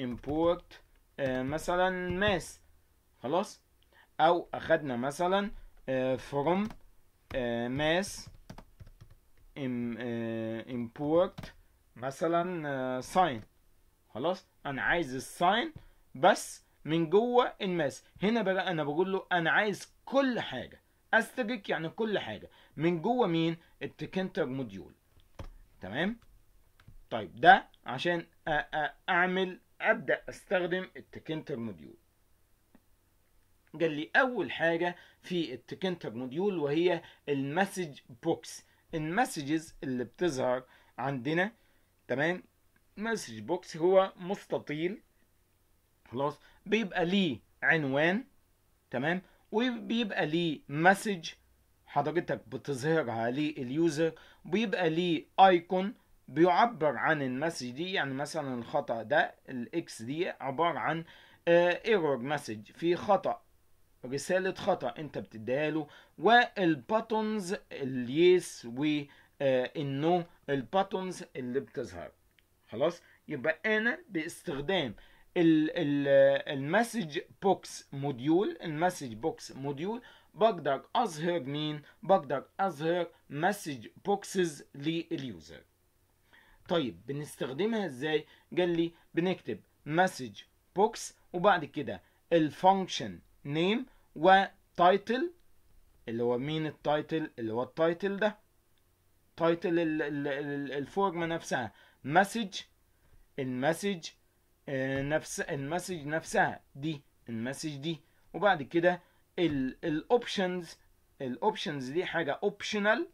امبورت مثلا ماس خلاص او اخدنا مثلا فروم ماس امبورت مثلا ساين آه، خلاص انا عايز الساين بس من جوه الماس هنا بقى انا بقول له انا عايز كل حاجه استريك يعني كل حاجه من جوه مين التكنتر موديول تمام طيب ده عشان اعمل ابدا استخدم التكنتر موديول قال لي اول حاجه في التكنتر موديول وهي المسج بوكس المسجز اللي بتظهر عندنا تمام المسج بوكس هو مستطيل خلاص بيبقى ليه عنوان تمام وبيبقى ليه مسج حضرتك بتظهرها لليوزر بيبقى ليه ايكون بيعبر عن المسج دي يعني مثلا الخطأ ده الاكس دي عبارة عن ايرور آه، مسج في خطأ رسالة خطأ انت بتديها له والباتونز اليس والنو الباتونز اللي بتظهر خلاص يبقى انا باستخدام المسج بوكس موديول المسج بوكس موديول بقدر أظهر مين؟ بقدر أظهر مسج بوكسز لليوزر طيب بنستخدمها ازاي؟ قال لي بنكتب مسج بوكس وبعد كده الفانكشن نيم وتايتل اللي هو مين التايتل اللي هو التايتل ده تايتل الفورمه نفسها مسج المسج نفس المسج نفسها دي المسج دي وبعد كده الاوبشنز الاوبشنز دي حاجه اوبشنال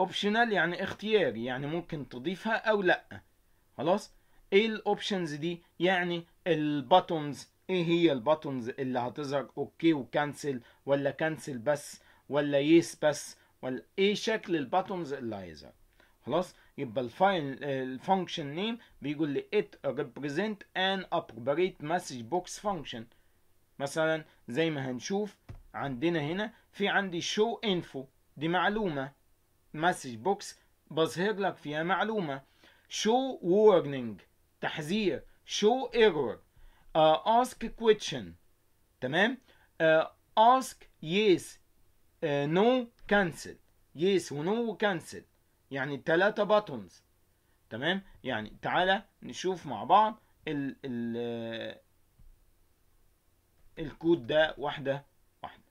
اوبشنال يعني اختياري يعني ممكن تضيفها او لا خلاص ايه الاوبشنز دي يعني الباتونز ايه هي الباتونز اللي هتظهر اوكي وكانسل ولا كانسل بس ولا يس بس ولا ايه شكل الباتونز اللي هيظهر خلاص يبقى الفايل الفانكشن نيم بيقول لي it represent an appropriate message box function مثلا زي ما هنشوف عندنا هنا في عندي show info دي معلومة message box بظهر لك فيها معلومة show warning تحذير show error uh, ask question تمام uh, ask yes uh, no cancel yes و no cancel يعني تلاتة باتونز تمام يعني تعالى نشوف مع بعض ال ال الكود ده واحدة واحدة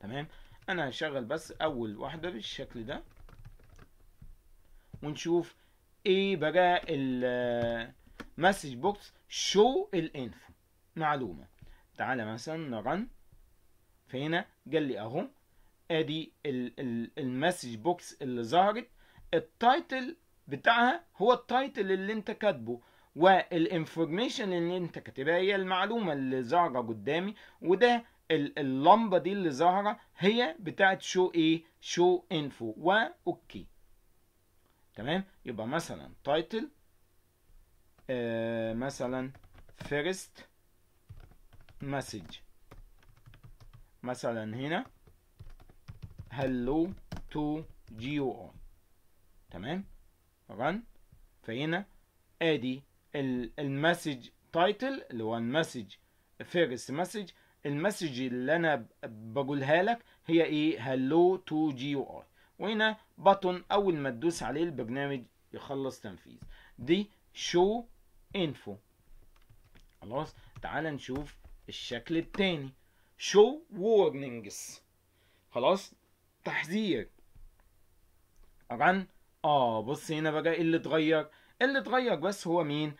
تمام انا هشغل بس اول واحدة بالشكل ده ونشوف ايه بقى message بوكس شو الانفو معلومة تعالى مثلا نرن فهنا قال لي اهو ادي المسج بوكس اللي ظهرت التايتل بتاعها هو التايتل اللي انت كاتبه والانفورميشن اللي انت كاتبها هي المعلومه اللي ظاهره قدامي وده اللمبه دي اللي ظاهره هي بتاعت شو ايه شو انفو واوكي تمام يبقى مثلا تايتل آه مثلا فيرست مسج مثلا هنا هلو جي او اي تمام رن فهنا ادي المسج تايتل اللي هو المسج فيرست مسج المسج اللي انا بقولها لك هي ايه هلو تو جي او اي وهنا بطن اول ما تدوس عليه البرنامج يخلص تنفيذ دي شو انفو خلاص تعال نشوف الشكل التاني شو وورنينجز خلاص تحذير عن اه بص هنا بقى ايه اللي اتغير اللي اتغير بس هو مين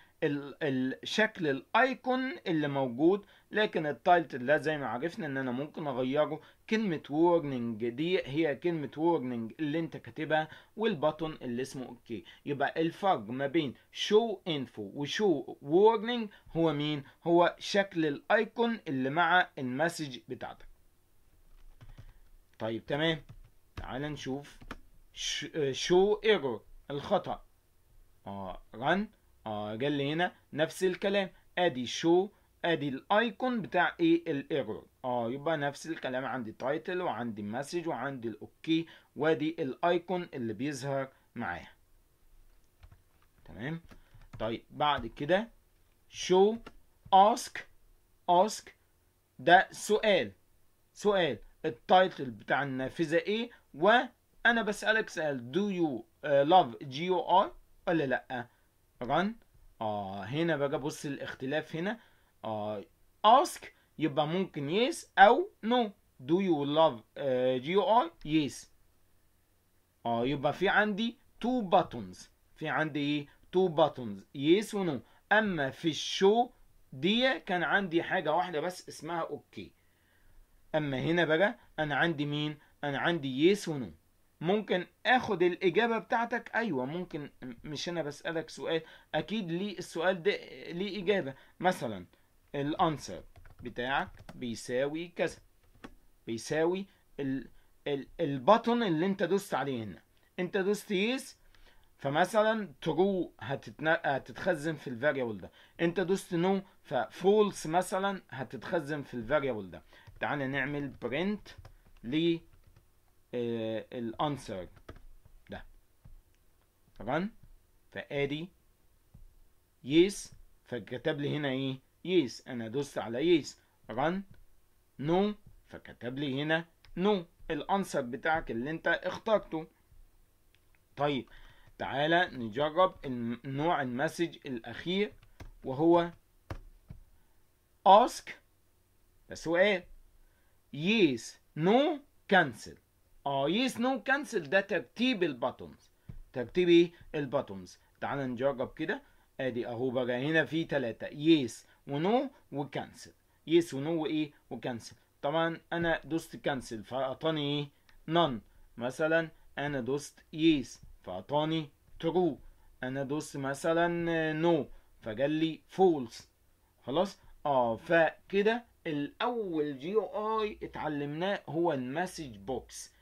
الشكل الايكون اللي موجود لكن التايتل ده زي ما عرفنا ان انا ممكن اغيره كلمة ورننج دي هي كلمة ورننج اللي انت كاتبها والبطن اللي اسمه اوكي يبقى الفرق ما بين شو انفو وشو ورننج هو مين هو شكل الايكون اللي مع المسج بتاعتك طيب تمام تعال نشوف شو ايرور الخطأ اه رن اه قال لي هنا نفس الكلام ادي شو ادي الايكون بتاع ايه الايرور اه يبقى نفس الكلام عندي تايتل وعندي مسج وعندي الاوكي وادي الايكون اللي بيظهر معاها تمام طيب بعد كده شو اسك اسك ده سؤال سؤال التايتل بتاع النافذه ايه وانا بسالك سؤال دو يو لاف جي او اي ولا لا ران اه هنا بقى بص الاختلاف هنا اه اسك يبقى ممكن يس او نو دو يو لاف جي او اي يس اه يبقى في عندي تو باتونز في عندي ايه تو باتونز يس ونو اما في الشو دي كان عندي حاجه واحده بس اسمها اوكي okay. اما هنا بقى انا عندي مين انا عندي يس ونو ممكن اخد الاجابه بتاعتك ايوه ممكن مش انا بسالك سؤال اكيد ليه السؤال ده ليه اجابه مثلا الانسر بتاعك بيساوي كذا بيساوي ال ال البطن اللي انت دوست عليه هنا انت دوست يس فمثلا ترو هتتنا... هتتخزن في الفاريبل ده انت دوست نو ففولس مثلا هتتخزن في الفاريبل ده تعالى نعمل برنت ل آه، الانسر ده رن فادي يس فكتب لي هنا ايه يس انا دوست على يس رن نو فكتب لي هنا نو الانسر بتاعك اللي انت اخترته طيب تعالى نجرب نوع المسج الاخير وهو ask ده إيه؟ سؤال يس نو كانسل اه يس نو كانسل ده ترتيب الباتونز ترتيب ايه الباتونز تعال نجرب كده ادي اهو بقى هنا في ثلاثة يس ونو وكانسل يس ونو وايه وكانسل طبعا انا دوست كانسل فاعطاني ايه نون مثلا انا دوست يس فاعطاني ترو انا دوست مثلا نو فجال لي فولس خلاص اه فكده الاول جي او اي اتعلمناه هو المسج بوكس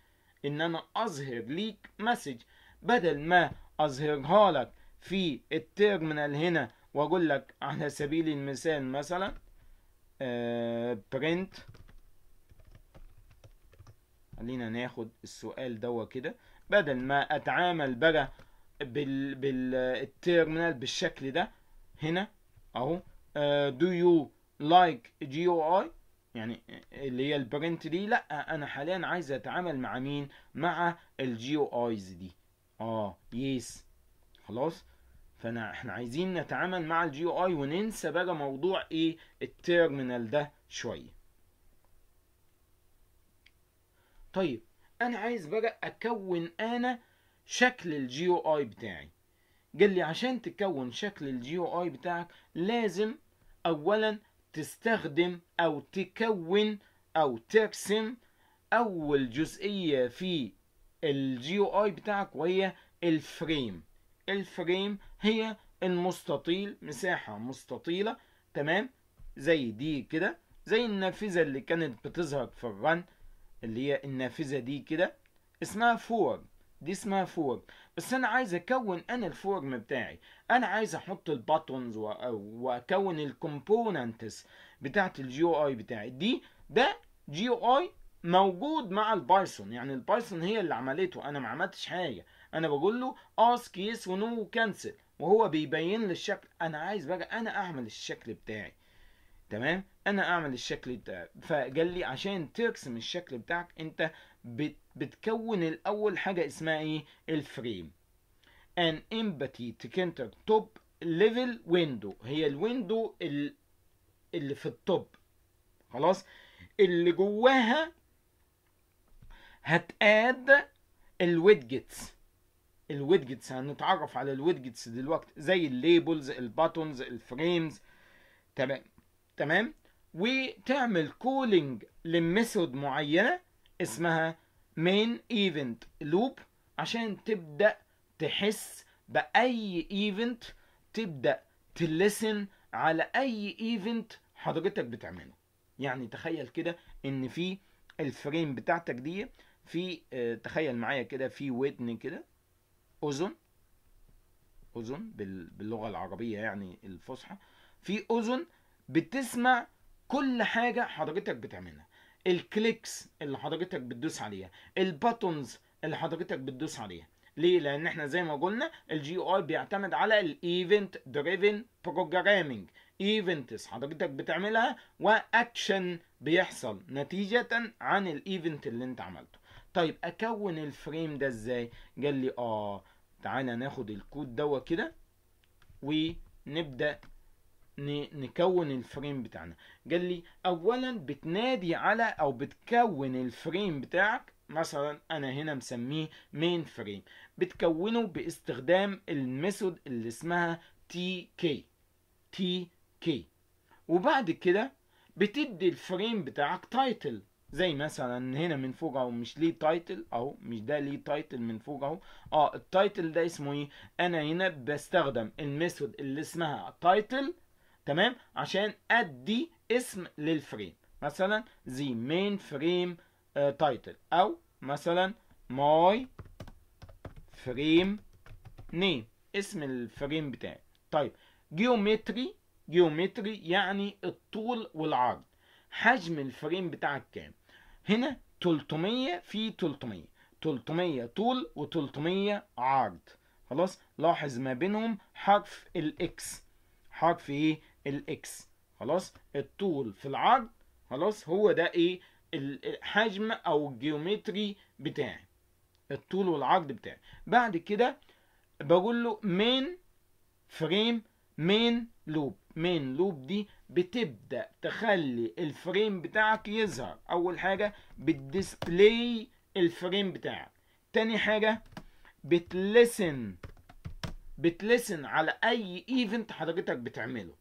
ان انا اظهر ليك مسج بدل ما اظهرها لك في التيرمينال هنا واقول لك على سبيل المثال مثلا برنت آه، خلينا ناخد السؤال دوا كده بدل ما اتعامل بقى بالتيرمينال بالشكل ده هنا اهو دو آه، يو لايك جي او اي يعني اللي هي البرنت دي لا انا حاليا عايز اتعامل مع مين مع الجي او ايز دي اه يس خلاص فانا احنا عايزين نتعامل مع الجي او اي وننسى بقى موضوع ايه التيرمينال ده شويه طيب انا عايز بقى اكون انا شكل الجي او اي بتاعي قال لي عشان تكون شكل الجي او اي بتاعك لازم اولا تستخدم أو تكون أو ترسم أول جزئية في الجي او اي بتاعك وهي الفريم الفريم هي المستطيل مساحة مستطيلة تمام زي دي كده زي النافذة اللي كانت بتظهر في الرن اللي هي النافذة دي كده اسمها فور دي اسمها فور بس انا عايز اكون انا الفورم بتاعي انا عايز احط الباتونز واكون الكومبوننتس بتاعت الجي او اي بتاعي دي ده جي او اي موجود مع البايثون يعني البايثون هي اللي عملته انا ما عملتش حاجه انا بقول له اسك يس ونو كانسل وهو بيبين لي الشكل انا عايز بقى انا اعمل الشكل بتاعي تمام انا اعمل الشكل بتاعي فقال لي عشان ترسم الشكل بتاعك انت بت بتكون الأول حاجة اسمها إيه الفريم an empathy تكنتر توب ليفل ويندو هي الويندو اللي في التوب خلاص اللي جواها هتاد الويدجتس الويدجتس هنتعرف على الويدجتس دلوقتي زي الليبلز الباتونز الفريمز تمام تمام وتعمل كولينج لميثود معينه اسمها من ايفنت لوب عشان تبدا تحس باي ايفنت تبدا تلسن على اي ايفنت حضرتك بتعمله يعني تخيل كده ان في الفريم بتاعتك دي في آه، تخيل معايا كده في ودن كده اذن اذن باللغه العربيه يعني الفصحى في اذن بتسمع كل حاجه حضرتك بتعملها الكليكس اللي حضرتك بتدوس عليها الباتونز اللي حضرتك بتدوس عليها ليه لان احنا زي ما قلنا الجي او اي بيعتمد على الايفنت دريفن بروجرامنج ايفنتس حضرتك بتعملها واكشن بيحصل نتيجه عن الايفنت اللي انت عملته طيب اكون الفريم ده ازاي قال لي اه تعالى ناخد الكود دوت كده ونبدا نكون الفريم بتاعنا قال لي اولا بتنادي على او بتكون الفريم بتاعك مثلا انا هنا مسميه مين فريم بتكونه باستخدام الميثود اللي اسمها تي كي تي كي وبعد كده بتدي الفريم بتاعك تايتل زي مثلا هنا من فوق اهو مش ليه تايتل اهو مش ده ليه تايتل من فوق اهو اه التايتل ده اسمه ايه انا هنا بستخدم الميثود اللي اسمها تايتل تمام عشان ادي اسم للفريم مثلا the main frame uh, title او مثلا my frame name اسم الفريم بتاعي طيب جيومتري جيومتري يعني الطول والعرض حجم الفريم بتاعك كام هنا 300 في 300 300 طول و300 عرض خلاص لاحظ ما بينهم حرف الاكس حرف ايه الاكس خلاص الطول في العرض خلاص هو ده ايه الحجم او الجيومتري بتاعي الطول والعرض بتاعي بعد كده بقول له مين فريم مين لوب مين لوب دي بتبدا تخلي الفريم بتاعك يظهر اول حاجه بتديسبلاي الفريم بتاعك تاني حاجه بتلسن بتلسن على اي ايفنت حضرتك بتعمله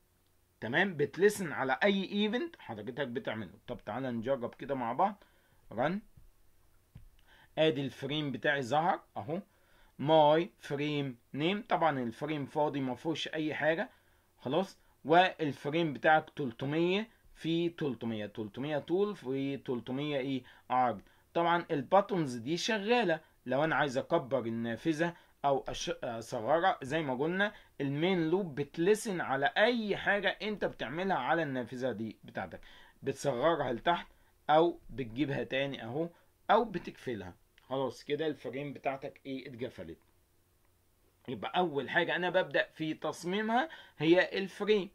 تمام بتلسن على اي ايفنت حضرتك بتعمله طب تعالى نجرب كده مع بعض رن ادي الفريم بتاعي ظهر اهو ماي فريم نيم طبعا الفريم فاضي ما فيهوش اي حاجه خلاص والفريم بتاعك 300 في 300 300 طول في 300 ايه عرض طبعا الباتونز دي شغاله لو انا عايز اكبر النافذه او أش... آه، زي ما قلنا المين لوب بتلسن على اي حاجه انت بتعملها على النافذه دي بتاعتك بتصغرها لتحت او بتجيبها تاني اهو او بتقفلها خلاص كده الفريم بتاعتك ايه اتقفلت يبقى اول حاجه انا ببدا في تصميمها هي الفريم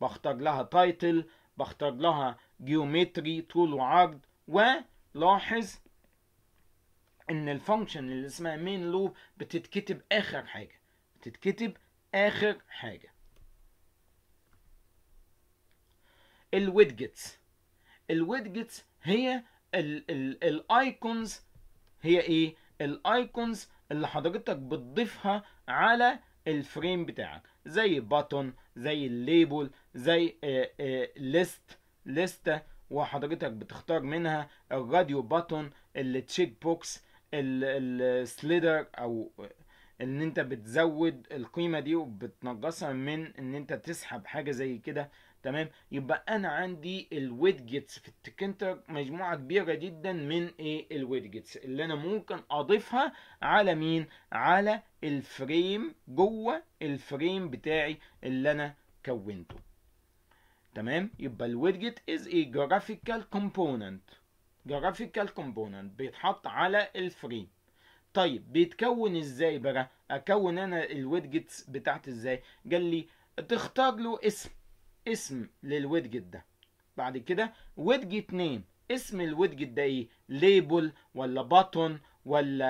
بختار لها تايتل بختار لها جيومتري طول وعرض ولاحظ ان الفانكشن اللي اسمها مين لوب بتتكتب اخر حاجه بتتكتب اخر حاجه الويدجتس الويدجتس هي الايكونز هي ايه الايكونز اللي حضرتك بتضيفها على الفريم بتاعك زي باتون زي الليبل زي ليست لستة آه، آه، وحضرتك بتختار منها الراديو باتون التشيك بوكس السليدر او ان انت بتزود القيمه دي وبتنقصها من ان انت تسحب حاجه زي كده تمام يبقى انا عندي الويدجتس في التكنتر مجموعه كبيره جدا من ايه الويدجتس اللي انا ممكن اضيفها على مين على الفريم جوه الفريم بتاعي اللي انا كونته تمام يبقى الويدجت از ايه جرافيكال كومبوننت جرافيكال كومبوننت بيتحط على الفريم طيب بيتكون ازاي بقى اكون انا الويدجتس بتاعتي ازاي قال لي تختار له اسم اسم للويدجت ده بعد كده ويدجت نيم اسم الويدجت ده ايه ليبل ولا باتون ولا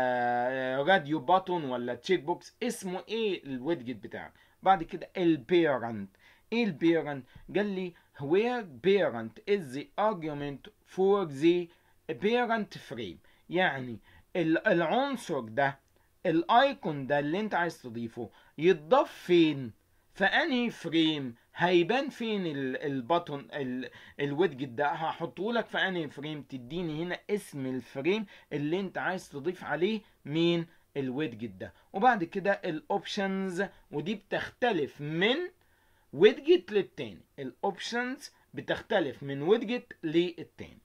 آه، راديو باتون ولا تشيك بوكس اسمه ايه الويدجت بتاعك بعد كده البيرنت ايه البيرنت قال لي where parent is the argument for the بيرنت فريم يعني العنصر ده الايكون ده اللي انت عايز تضيفه يتضاف فين في انهي فريم هيبان فين البطن الويدجت ده هحطه لك في انهي فريم تديني هنا اسم الفريم اللي انت عايز تضيف عليه مين الويدجت ده وبعد كده الاوبشنز ودي بتختلف من ويدجت للتاني الاوبشنز بتختلف من ويدجت للتاني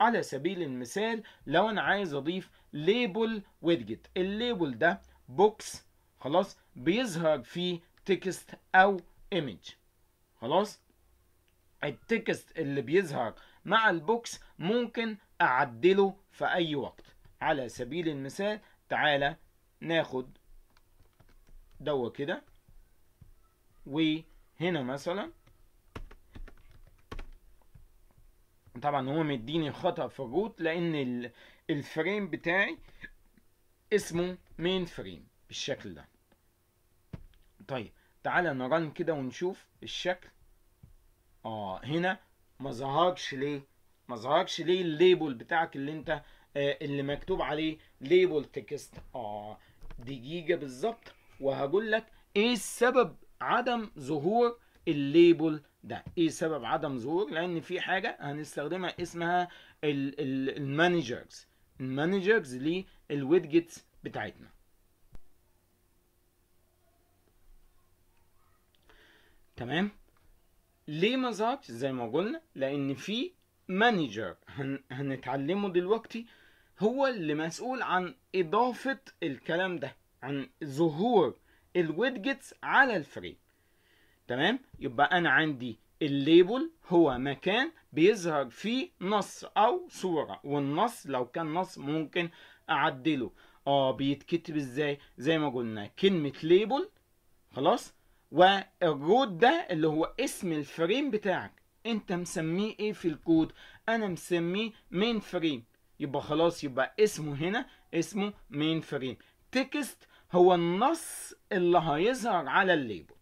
على سبيل المثال لو انا عايز اضيف ليبل ويدجت الليبل ده بوكس خلاص بيظهر فيه تكست او ايمج خلاص التكست اللي بيظهر مع البوكس ممكن اعدله في اي وقت على سبيل المثال تعالى ناخد دوا كده وهنا مثلا طبعا هو مديني خطأ في الروت لأن الفريم بتاعي اسمه مين فريم بالشكل ده طيب تعالى نرن كده ونشوف الشكل اه هنا ما ظهرش ليه ما ظهرش ليه الليبل بتاعك اللي انت آه اللي مكتوب عليه ليبل تكست اه دقيقه بالظبط وهقول لك ايه السبب عدم ظهور الليبل ده ايه سبب عدم ظهور لان في حاجه هنستخدمها اسمها المانجرز المانجرز للويدجتس بتاعتنا تمام ليه ما ظهرش زي ما قلنا لان في مانجر هن... هنتعلمه دلوقتي هو اللي مسؤول عن اضافه الكلام ده عن ظهور الويدجتس على الفريم تمام يبقى انا عندي الليبل هو مكان بيظهر فيه نص او صورة والنص لو كان نص ممكن اعدله اه بيتكتب ازاي زي ما قلنا كلمة ليبل خلاص والرود ده اللي هو اسم الفريم بتاعك انت مسميه ايه في الكود انا مسميه مين فريم يبقى خلاص يبقى اسمه هنا اسمه مين فريم تكست هو النص اللي هيظهر على الليبل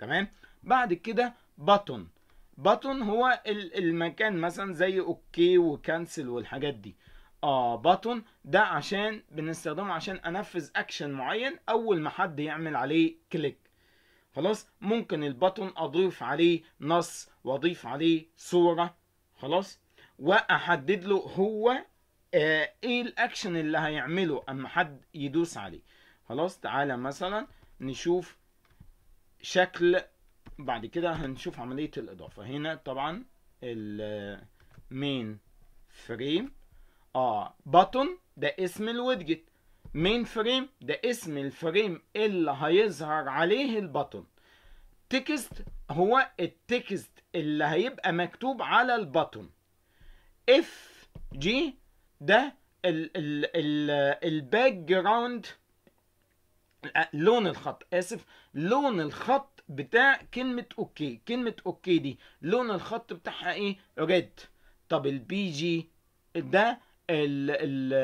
تمام بعد كده باتون باتون هو المكان مثلا زي اوكي وكنسل والحاجات دي اه باتون ده عشان بنستخدمه عشان انفذ اكشن معين اول ما حد يعمل عليه كليك خلاص ممكن الباتون اضيف عليه نص واضيف عليه صورة خلاص واحدد له هو آه ايه الاكشن اللي هيعمله اما حد يدوس عليه خلاص تعالى مثلا نشوف شكل بعد كده هنشوف عملية الإضافة هنا طبعا المين فريم اه button ده اسم الويدجت مين فريم ده اسم الفريم اللي هيظهر عليه البطن تكست هو التكست اللي هيبقى مكتوب على البطن اف جي ده ال ال ال الباك جراوند لون الخط اسف لون الخط بتاع كلمة اوكي كلمة اوكي دي لون الخط بتاعها ايه ريد طب البي جي ده ال ال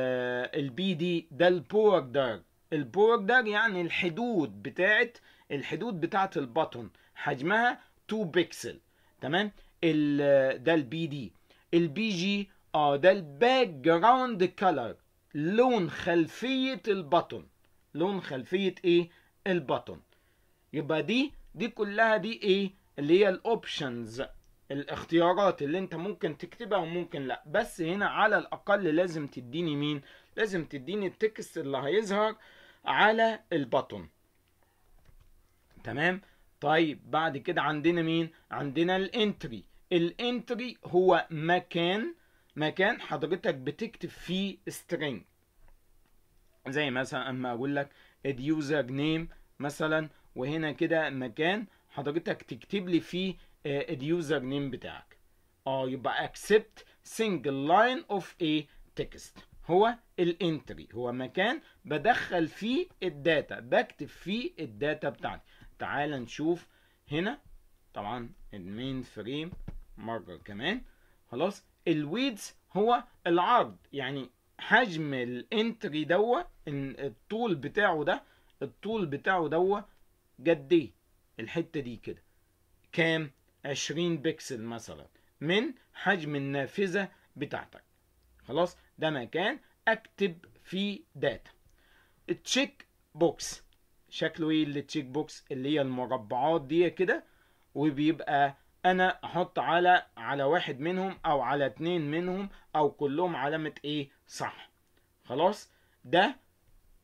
البي دي ده البوردر البوردر يعني الحدود بتاعت الحدود بتاعت البطن حجمها 2 بكسل تمام ده البي دي البي جي اه ده الباك جراوند كلر لون خلفية البطن لون خلفية ايه البطن يبقى دي دي كلها دي ايه اللي هي الاوبشنز الاختيارات اللي انت ممكن تكتبها وممكن لا بس هنا على الاقل لازم تديني مين لازم تديني التكست اللي هيظهر على البطن تمام طيب بعد كده عندنا مين عندنا الانتري الانتري هو مكان مكان حضرتك بتكتب فيه سترينج زي مثلا اما اقول لك اليوزر نيم مثلا وهنا كده مكان حضرتك تكتب لي فيه آه، اليوزر نيم بتاعك اه يبقى اكسبت سنجل لاين اوف اي تكست هو الانتري هو مكان بدخل فيه الداتا بكتب فيه الداتا بتاعتي تعال نشوف هنا طبعا المين فريم مره كمان خلاص الويدز هو العرض يعني حجم الانتري دوت الطول بتاعه ده الطول بتاعه دوت قد ايه الحته دي كده كام 20 بكسل مثلا من حجم النافذه بتاعتك خلاص ده مكان اكتب فيه داتا التشيك بوكس شكله ايه اللي التشيك بوكس اللي هي المربعات دي كده وبيبقى انا احط على على واحد منهم او على اتنين منهم او كلهم علامة ايه صح خلاص ده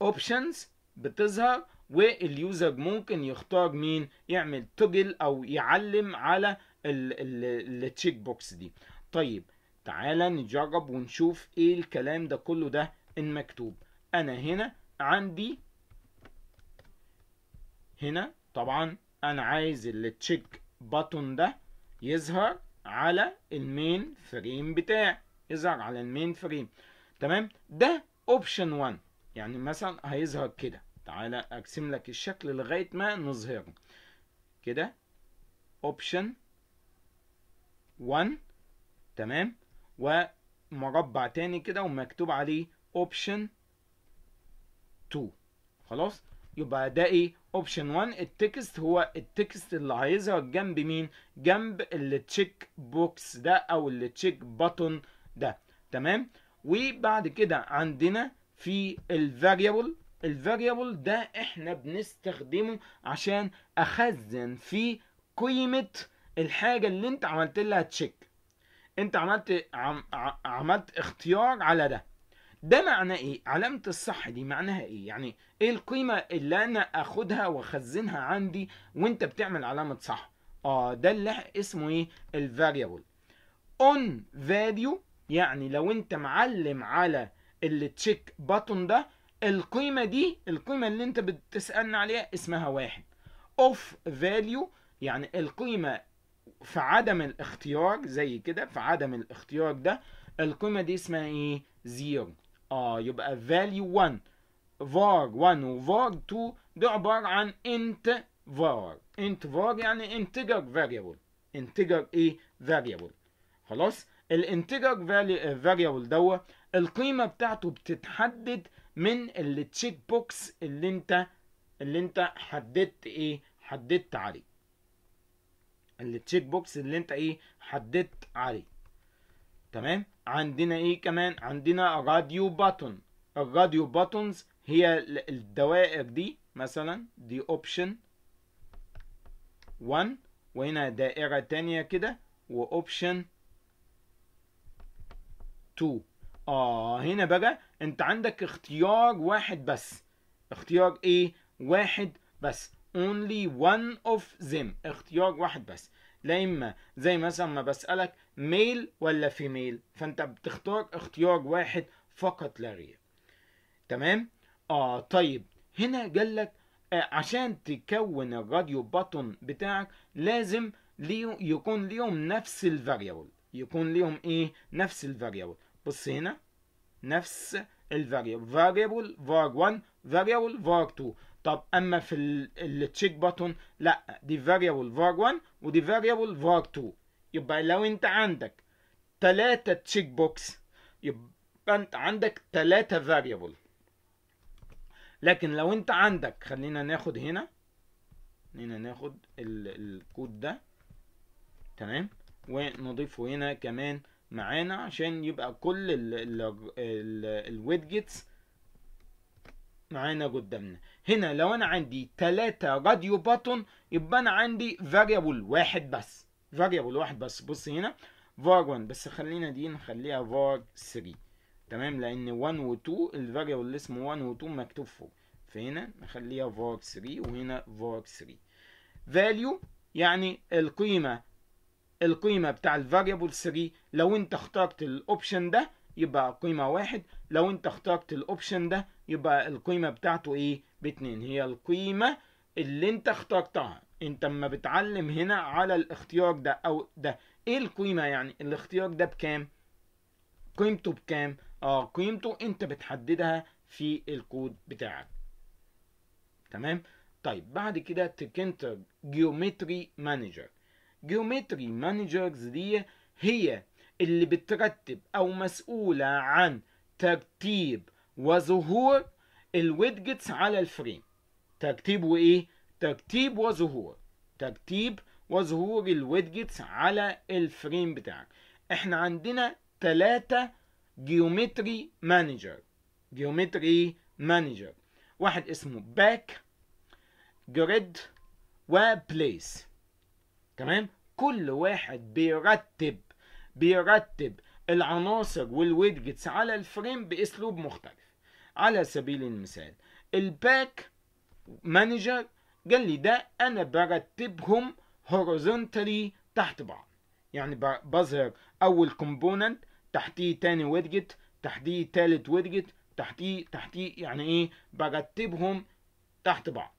اوبشنز بتظهر واليوزر ممكن يختار مين يعمل توجل او يعلم على التشيك بوكس دي طيب تعالى نجرب ونشوف ايه الكلام ده كله ده المكتوب انا هنا عندي هنا طبعا انا عايز التشيك باتون ده يظهر على المين فريم بتاعي يظهر على المين فريم تمام ده اوبشن 1 يعني مثلا هيظهر كده تعالى اقسم لك الشكل لغاية ما نظهره كده اوبشن 1 تمام ومربع تاني كده ومكتوب عليه اوبشن 2 خلاص يبقى ده ايه اوبشن 1 التكست هو التكست اللي هيظهر جنب مين جنب التشيك بوكس ده او التشيك باتون ده تمام وبعد كده عندنا في الفاريبل الفاريبل ده احنا بنستخدمه عشان اخزن فيه قيمه الحاجه اللي انت عملت لها تشيك انت عملت عم عملت اختيار على ده ده معناه ايه علامه الصح دي معناها ايه يعني ايه القيمه اللي انا اخدها واخزنها عندي وانت بتعمل علامه صح اه ده اللي اسمه ايه الفاريبل اون فاليو يعني لو انت معلم على التشيك باتون ده القيمة دي القيمة اللي انت بتسألنا عليها اسمها واحد of value يعني القيمة في عدم الاختيار زي كده في عدم الاختيار ده القيمة دي اسمها ايه زيرو اه يبقى value 1 var 1 var 2 ده عبارة عن int var int var يعني integer variable integer ايه variable خلاص الانتجر variable دوت القيمة بتاعته بتتحدد من التشيك بوكس اللي انت اللي انت حددت ايه حددت عليه التشيك بوكس اللي انت ايه حددت عليه تمام عندنا ايه كمان عندنا راديو باتون الراديو باتونز هي الدوائر دي مثلا دي اوبشن 1 وهنا دائرة تانية كده واوبشن 2 اه هنا بقى انت عندك اختيار واحد بس اختيار ايه واحد بس only one of them اختيار واحد بس لا اما زي مثلا ما بسألك ميل ولا فيميل فانت بتختار اختيار واحد فقط لا غير تمام اه طيب هنا لك آه عشان تكون الراديو باتون بتاعك لازم ليه يكون ليهم نفس الفاريبل يكون ليهم ايه نفس الفاريبل بص هنا نفس الفاريبل فاريبل فار 1 فاريبل فار 2 طب اما في التشيك بوتون لا دي فاريبل فار 1 ودي فاريبل فار 2 يبقى لو انت عندك ثلاثة تشيك بوكس يبقى انت عندك ثلاثة فاريبل لكن لو انت عندك خلينا ناخد هنا خلينا ناخد الكود ده تمام ونضيفه هنا كمان معانا عشان يبقى كل الويدجتس معانا قدامنا هنا لو انا عندي تلاتة راديو باتون يبقى انا عندي فاريبل واحد بس فاريبل واحد بس بص هنا var 1 بس خلينا دي نخليها var 3 تمام لان 1 و 2 الفاريبل اللي اسمه 1 و 2 مكتوب فوق فهنا نخليها var 3 وهنا var 3 value يعني القيمه القيمة بتاع variable 3 لو انت اخترت الاوبشن ده يبقى قيمة واحد لو انت اخترت الاوبشن ده يبقى القيمة بتاعته ايه باتنين هي القيمة اللي انت اخترتها انت اما بتعلم هنا على الاختيار ده او ده ايه القيمة يعني الاختيار ده بكام قيمته بكام اه قيمته انت بتحددها في الكود بتاعك تمام طيب بعد كده تكنتر جيومتري مانجر جيومتري مانجرز دي هي اللي بترتب او مسؤولة عن ترتيب وظهور الويدجتس على الفريم ترتيب وايه ترتيب وظهور ترتيب وظهور الويدجتس على الفريم بتاعك احنا عندنا ثلاثة جيومتري مانجر جيومتري مانجر واحد اسمه باك جريد وبليس تمام كل واحد بيرتب بيرتب العناصر والويدجتس على الفريم باسلوب مختلف على سبيل المثال الباك مانجر قال لي ده انا برتبهم هوريزونتالي تحت بعض يعني بظهر اول كومبوننت تحتيه تاني ويدجت تحتيه تالت ويدجت تحتيه تحتيه يعني ايه برتبهم تحت بعض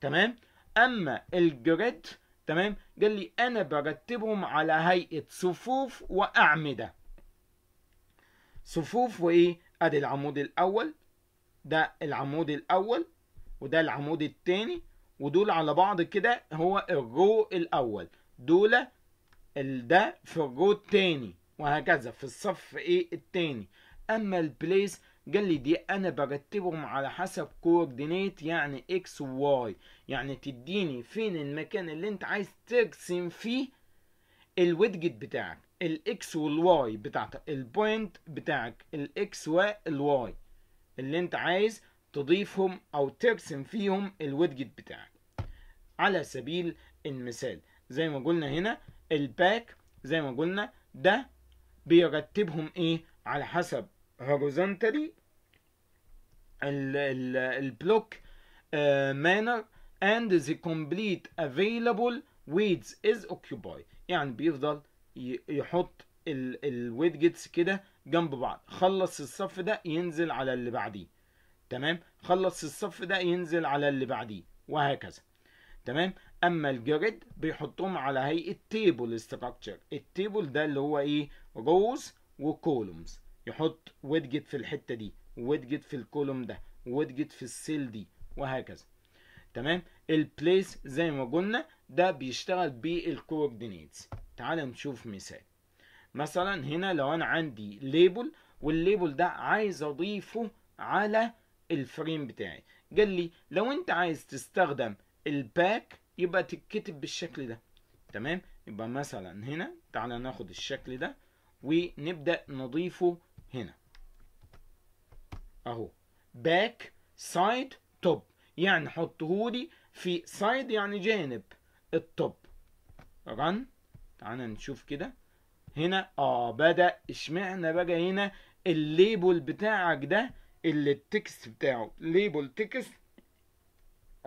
تمام اما الجريد تمام قال لي انا برتبهم على هيئه صفوف واعمده صفوف وايه ادي العمود الاول ده العمود الاول وده العمود التاني ودول على بعض كده هو الرو الاول دول ده في الرو الثاني وهكذا في الصف ايه الثاني اما البليس قال لي دي انا برتبهم على حسب كوردينيت يعني اكس وواي يعني تديني فين المكان اللي انت عايز ترسم فيه الويدجت بتاعك الاكس والواي بتاعتك البوينت بتاعك الاكس والواي اللي انت عايز تضيفهم او ترسم فيهم الويدجت بتاعك على سبيل المثال زي ما قلنا هنا الباك زي ما قلنا ده بيرتبهم ايه على حسب horizontally البلوك آه، manner and the complete available weights is occupied يعني بيفضل يحط الويدجتس كده جنب بعض خلص الصف ده ينزل على اللي بعديه تمام خلص الصف ده ينزل على اللي بعديه وهكذا تمام اما الجريد بيحطهم على هيئه تيبل ستراكشر التيبل ده اللي هو ايه روز وكولومز يحط ويدجت في الحته دي ويدجت في الكولوم ده ويدجت في السيل دي وهكذا تمام البليس زي ما قلنا ده بيشتغل بالكوردينيتس تعال نشوف مثال مثلا هنا لو انا عندي ليبل والليبل ده عايز اضيفه على الفريم بتاعي قال لي لو انت عايز تستخدم الباك يبقى تتكتب بالشكل ده تمام يبقى مثلا هنا تعالى ناخد الشكل ده ونبدا نضيفه هنا اهو باك سايد توب يعني حطهولي في سايد يعني جانب التوب رن تعالى نشوف كده هنا اه بدا اشمعنى بقى هنا الليبل بتاعك ده اللي التكست بتاعه ليبل تكست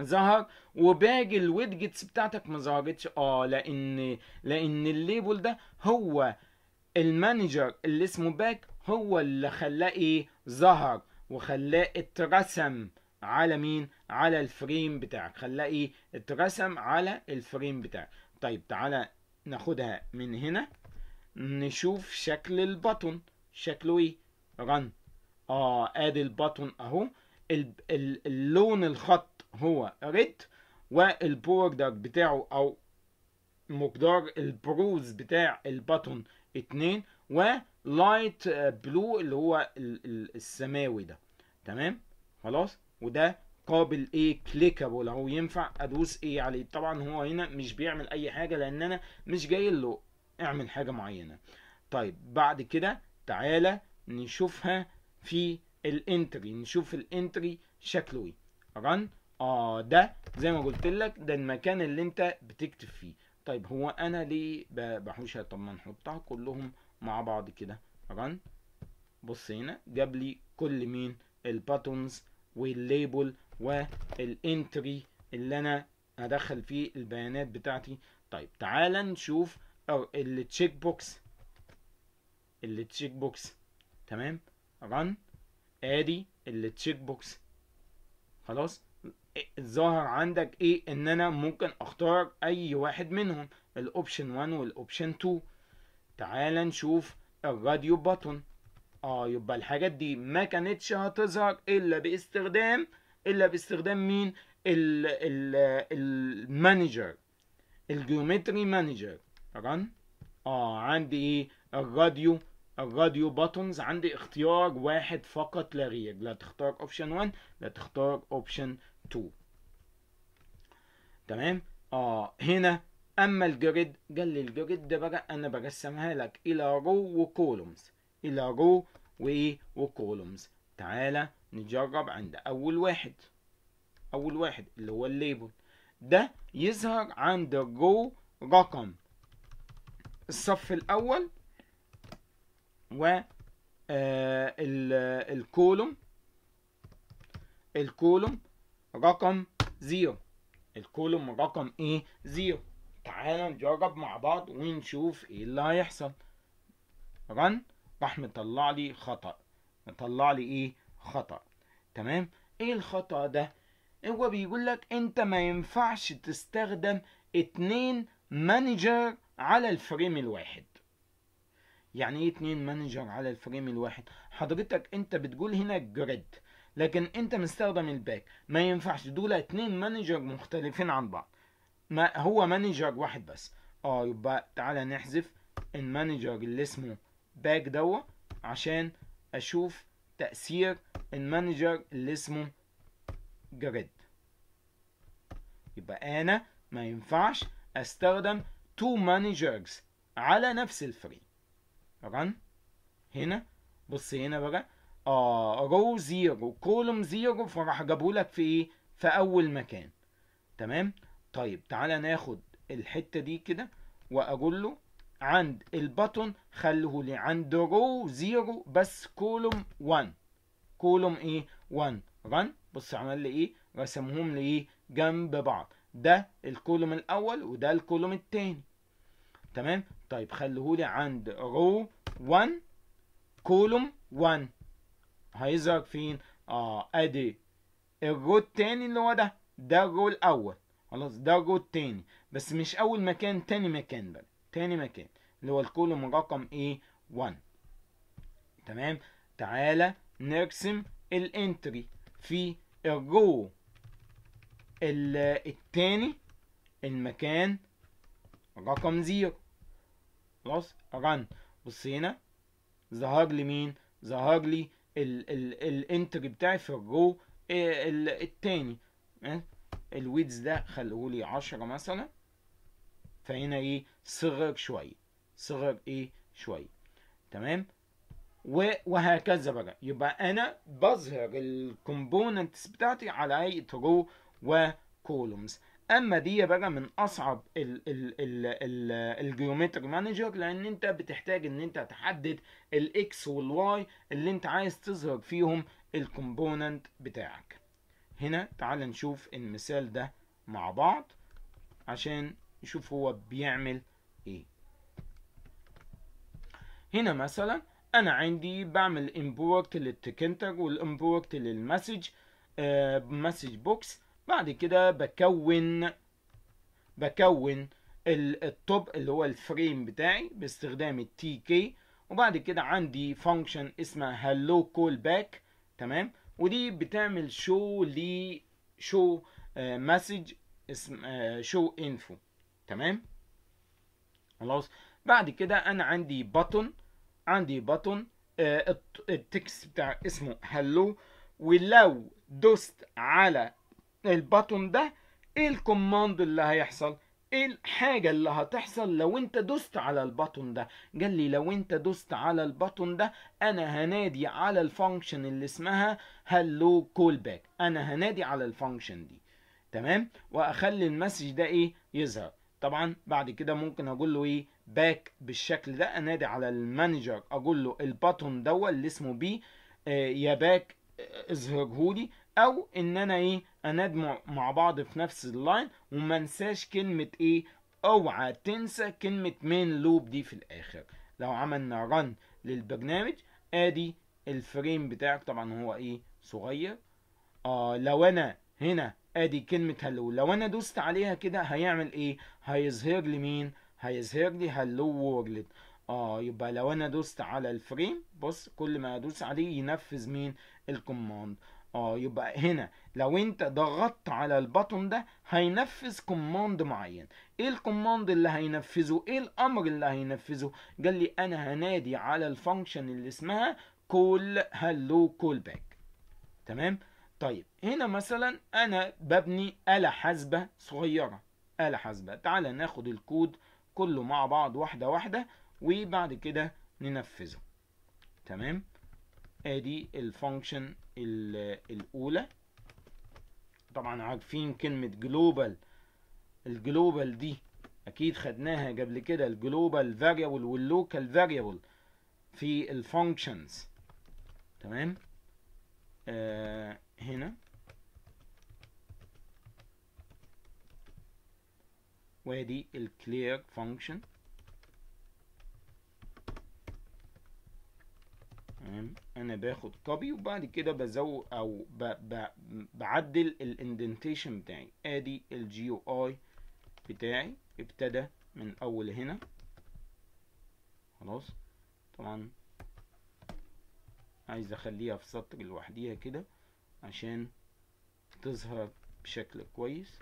ظهر وباقي الويدجتس بتاعتك ما ظهرتش اه لان لان الليبل ده هو المانجر اللي اسمه باك هو اللي خلاه ايه ظهر وخلاه اترسم على مين على الفريم بتاعك خلاه ايه اترسم على الفريم بتاعك طيب تعالى ناخدها من هنا نشوف شكل البطن شكله ايه رن اه ادي البطن اهو اللون الخط هو ريد والبوردر بتاعه او مقدار البروز بتاع البطن اتنين و لايت بلو uh, اللي هو السماوي ده تمام خلاص وده قابل ايه كليكابل اهو ينفع ادوس ايه عليه طبعا هو هنا مش بيعمل اي حاجه لان انا مش جاي له اعمل حاجه معينه طيب بعد كده تعالى نشوفها في الانتري نشوف الانتري شكله ايه رن اه ده زي ما قلت لك ده المكان اللي انت بتكتب فيه طيب هو انا ليه بحوشها طب ما نحطها كلهم مع بعض كده رن بص هنا جاب لي كل مين الباتونز والليبل والانتري اللي انا هدخل فيه البيانات بتاعتي طيب تعال نشوف التشيك بوكس التشيك بوكس تمام رن ادي التشيك بوكس خلاص ظاهر عندك ايه ان انا ممكن اختار اي واحد منهم الاوبشن 1 والاوبشن 2 تعال نشوف الراديو باتون اه يبقى الحاجات دي ما كانتش هتظهر الا باستخدام الا باستخدام مين ال المانجر الجيومتري مانجر رن اه عندي ايه الراديو الراديو باتونز عندي اختيار واحد فقط لا غير لا تختار اوبشن 1 لا تختار اوبشن 2 تمام اه هنا أما الجريد قال لي الجريد ده بقى أنا برسمها لك إلى رو وكولومز إلى رو وإيه وكولومز تعالى نجرب عند أول واحد أول واحد اللي هو الليبل ده يظهر عند الرو رقم الصف الأول و آه، الكولوم الكولوم رقم زيرو الكولوم رقم ايه زيرو تعالى نجرب مع بعض ونشوف ايه اللي هيحصل رن راح مطلع لي خطأ مطلع لي ايه خطأ تمام ايه الخطأ ده هو بيقول لك انت ما ينفعش تستخدم اتنين مانجر على الفريم الواحد يعني ايه اتنين مانجر على الفريم الواحد حضرتك انت بتقول هنا جريد لكن انت مستخدم الباك ما ينفعش دول اتنين مانجر مختلفين عن بعض ما هو مانجر واحد بس اه يبقى تعالى نحذف المانجر اللي اسمه باك دوت عشان اشوف تأثير المانجر اللي اسمه جريد يبقى انا ما ينفعش استخدم تو مانجرز على نفس الفريق رن هنا بص هنا بقى اه رو زيرو كولوم زيرو فراح جابهولك في ايه في اول مكان تمام طيب تعالى ناخد الحتة دي كده واقول له عند البطن خلوه لي عند رو زيرو بس كولوم 1 كولوم ايه 1 رن بص عمل لي ايه رسمهم لي ايه جنب بعض ده الكولوم الاول وده الكولوم التاني تمام طيب خلوه لي عند رو 1 كولوم 1 هيظهر فين اه ادي الرو التاني اللي هو ده ده الرو الاول خلاص ده جو التاني بس مش اول مكان تاني مكان بقى تاني مكان اللي هو الكولوم رقم ايه 1 تمام تعالى نرسم الانتري في الرو التاني المكان رقم زيرو خلاص رن بص هنا ظهر لي مين ظهر لي الانتري بتاعي في الرو آه، التاني الويدز ده خلوه لي 10 مثلا فهنا ايه صغر شويه صغر ايه شويه تمام وهكذا بقى يبقى انا بظهر الكومبوننتس بتاعتي على اي رو وكولومز اما دي بقى من اصعب الجيومتري مانجر لان انت بتحتاج ان انت تحدد الاكس والواي اللي انت عايز تظهر فيهم الكومبوننت بتاعك هنا تعال نشوف المثال ده مع بعض عشان نشوف هو بيعمل ايه هنا مثلا انا عندي بعمل امبورت للتكنتر والامبورت للمسج آه مسج بوكس بعد كده بكون بكون التوب اللي هو الفريم بتاعي باستخدام التي كي وبعد كده عندي فانكشن اسمها هلو كول باك تمام ودي بتعمل شو لي شو مسج اسم شو آه، انفو تمام خلاص بعد كده انا عندي بطن عندي بطن آه، التكست بتاع اسمه هلو ولو دوست على البطن ده ايه الكوماند اللي هيحصل ايه الحاجه اللي هتحصل لو انت دوست على البطن ده قال لي لو انت دوست على البطن ده انا هنادي على الفانكشن اللي اسمها هلو كول باك انا هنادي على الفانكشن دي تمام واخلي المسج ده ايه يظهر طبعا بعد كده ممكن اقول له ايه باك بالشكل ده انادي على المانجر اقول له البطن دوت اللي اسمه بي آه يا باك آه، اظهره لي او ان انا ايه اندمج مع بعض في نفس اللاين وما انساش كلمه ايه اوعى تنسى كلمه مين لوب دي في الاخر لو عملنا رن للبرنامج ادي الفريم بتاعك طبعا هو ايه صغير آه لو انا هنا ادي كلمه هلو لو انا دوست عليها كده هيعمل ايه هيظهر لي مين هيظهر لي هلو وورلد اه يبقى لو انا دوست على الفريم بص كل ما ادوس عليه ينفذ مين الكوماند اه يبقى هنا لو انت ضغطت على البطن ده هينفذ كوماند معين ايه الكوماند اللي هينفذه ايه الامر اللي هينفذه قال لي انا هنادي على الفانكشن اللي اسمها كول هلو كول باك تمام طيب هنا مثلا انا ببني آلة حاسبة صغيرة آلة حاسبة تعالى ناخد الكود كله مع بعض واحدة واحدة وبعد كده ننفذه تمام ادي الفانكشن الاولى طبعا عارفين كلمة جلوبال الجلوبال دي اكيد خدناها قبل كده الجلوبال فاريبل واللوكال فاريبل في الفانكشنز تمام آه هنا وادي الكلير فانكشن تمام انا باخد كوبي وبعد كده بزود او ب ب بعدل الاندنتيشن بتاعي ادي الجي او اي بتاعي ابتدى من اول هنا خلاص طبعا عايز اخليها في سطر لوحديها كده عشان تظهر بشكل كويس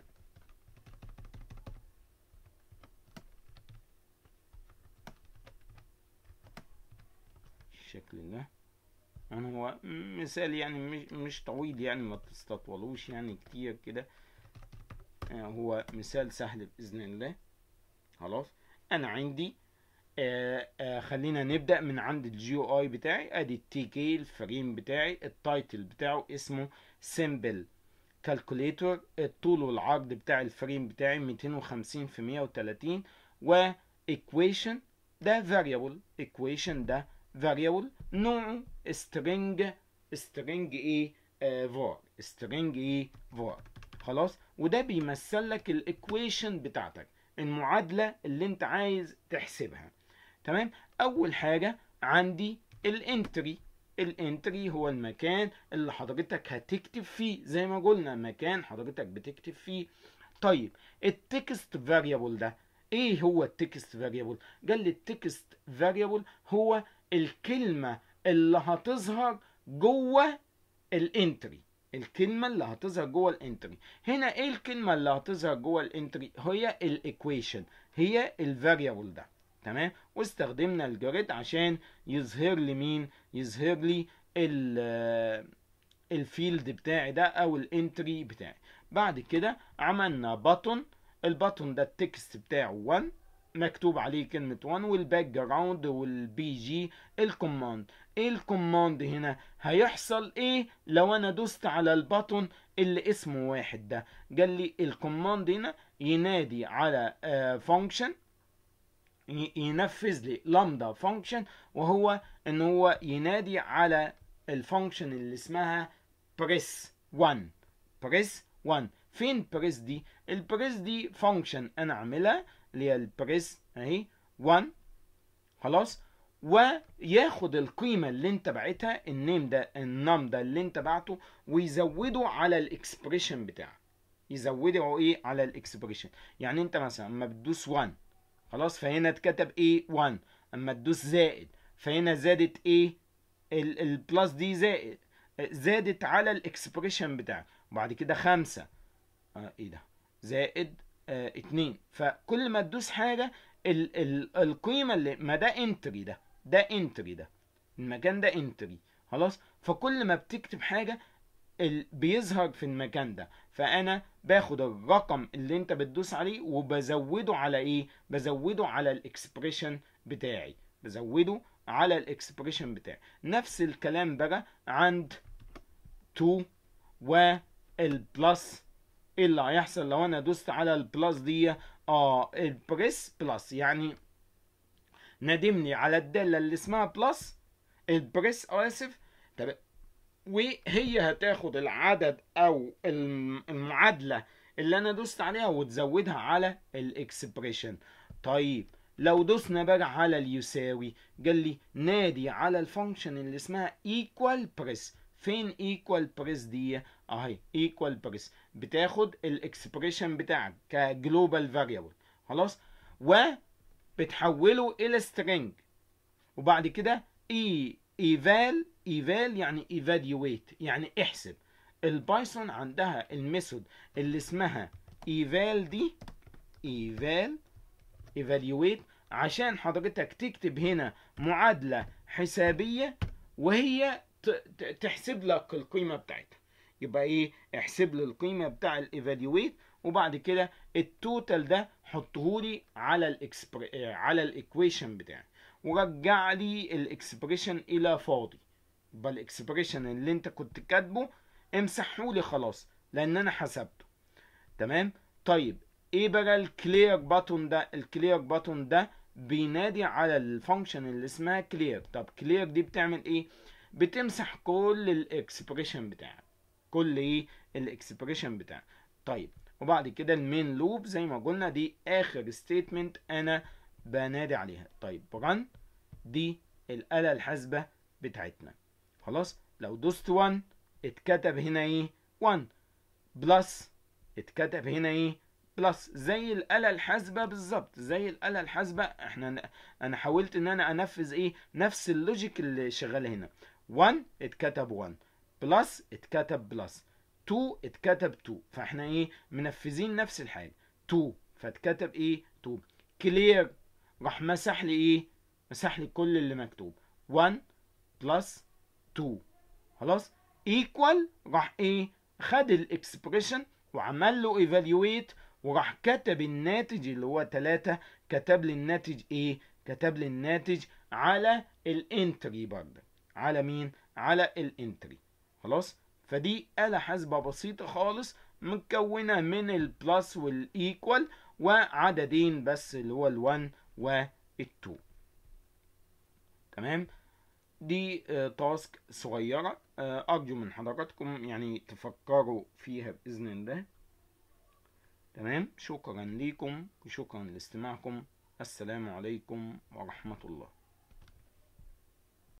بالشكل ده يعني هو مثال يعني مش, مش طويل يعني ما تستطولوش يعني كتير كده آه، هو مثال سهل بإذن الله خلاص أنا عندي آه آه خلينا نبدأ من عند او اي بتاعي ادي التي كي الفريم بتاعي التايتل بتاعه اسمه سيمبل كالكوليتور الطول والعرض بتاع الفريم بتاعي 250 في 130 وايكويشن ده فاريبل ايكويشن ده variable نوعه string string ايه var string ايه var خلاص وده بيمثل لك الايكويشن بتاعتك المعادله اللي انت عايز تحسبها تمام اول حاجه عندي الانتري الانتري هو المكان اللي حضرتك هتكتب فيه زي ما قلنا مكان حضرتك بتكتب فيه طيب التكست فاريبل ده ايه هو التكست فاريبل قال لي التكست فاريبل هو الكلمة اللي هتظهر جوه الانتري الكلمة اللي هتظهر جوه الانتري هنا ايه الكلمة اللي هتظهر جوه الانتري هي الايكويشن هي الفاريبل ده تمام واستخدمنا الجريد عشان يظهر لي مين يظهر لي الفيلد آه، بتاعي ده او الانتري بتاعي بعد كده عملنا بطن البطن ده التكست بتاعه 1 مكتوب عليه كلمة 1 والباك جراوند والبي جي الكوماند ايه الكوماند هنا هيحصل ايه لو انا دوست على البطن اللي اسمه واحد ده قال لي الكوماند هنا ينادي على فانكشن آه، ينفذ لي لامدا فانكشن وهو ان هو ينادي على الفانكشن اللي اسمها بريس 1 بريس 1 فين بريس دي البريس دي فانكشن انا عاملها اللي هي البريس اهي 1 خلاص وياخد القيمه اللي انت بعتها النيم ده النم ده اللي انت بعته ويزوده على الاكسبريشن بتاعك يزوده ايه على الاكسبريشن يعني انت مثلا اما بتدوس 1 خلاص فهنا اتكتب ايه 1 اما تدوس زائد فهنا زادت ايه البلس دي زائد زادت على الاكسبريشن بتاعك وبعد كده خمسة اه ايه ده زائد اتنين فكل ما تدوس حاجة ال ال القيمة اللي ما ده انتري ده ده انتري ده المكان ده انتري خلاص فكل ما بتكتب حاجة بيظهر في المكان ده فانا باخد الرقم اللي انت بتدوس عليه وبزوده على ايه بزوده على الاكسبريشن بتاعي بزوده على الاكسبريشن بتاعي نفس الكلام بقى عند 2 والبلس ايه اللي هيحصل لو انا دوست على البلس دي اه البريس بلس يعني ندمني على الداله اللي اسمها بلس البريس اسف طب وهي هتاخد العدد او المعادله اللي انا دوست عليها وتزودها على الاكسبريشن طيب لو دوسنا بقى على اليساوي قال لي نادي على الفانكشن اللي اسمها ايكوال بريس فين ايكوال بريس دي اهي ايكوال بريس بتاخد الاكسبريشن بتاعك كجلوبال فاريبل خلاص وبتحوله الى سترينج وبعد كده اي ايفال ايفال يعني ايفاليويت يعني احسب البايثون عندها الميثود اللي اسمها ايفال دي ايفال ايفاليويت عشان حضرتك تكتب هنا معادله حسابيه وهي تحسب لك القيمه بتاعتها يبقى ايه احسب لي القيمه بتاع الايفالويت وبعد كده التوتال ده حطهولي على الاكسبر... على الايكويشن بتاعي ورجع لي الاكسبريشن الى فاضي يبقى الاكسبريشن اللي انت كنت كاتبه امسحهولي خلاص لان انا حسبته تمام طيب ايه بقى الكلير باتون ده الكلير باتون ده بينادي على الفانكشن اللي اسمها كلير طب كلير دي بتعمل ايه بتمسح كل الاكسبريشن بتاعك كل ايه الاكسبريشن بتاعه طيب وبعد كده المين لوب زي ما قلنا دي اخر ستيتمنت انا بنادي عليها طيب ران دي الاله الحاسبه بتاعتنا خلاص لو دوست 1 اتكتب هنا ايه 1 بلس اتكتب هنا ايه بلس زي الاله الحاسبه بالظبط زي الاله الحاسبه احنا انا حاولت ان انا انفذ ايه نفس اللوجيك اللي شغال هنا 1 اتكتب 1 بلس اتكتب بلس 2 اتكتب 2 فاحنا ايه منفذين نفس الحاجه 2 فاتكتب ايه 2 كلير راح مسح لي ايه مسح لي كل اللي مكتوب 1 بلس 2 خلاص ايكوال راح ايه خد الاكسبريشن وعمل له ايفالويت وراح كتب الناتج اللي هو 3 كتب لي الناتج ايه كتب لي الناتج على الانتري برضه على مين على الانتري خلاص فدي آلة حاسبة بسيطة خالص متكونة من البلس والإيكوال وعددين بس اللي هو وال والتو تمام دي تاسك آه، صغيرة آه، أرجو من حضراتكم يعني تفكروا فيها بإذن الله تمام شكرا ليكم وشكرا لاستماعكم السلام عليكم ورحمة الله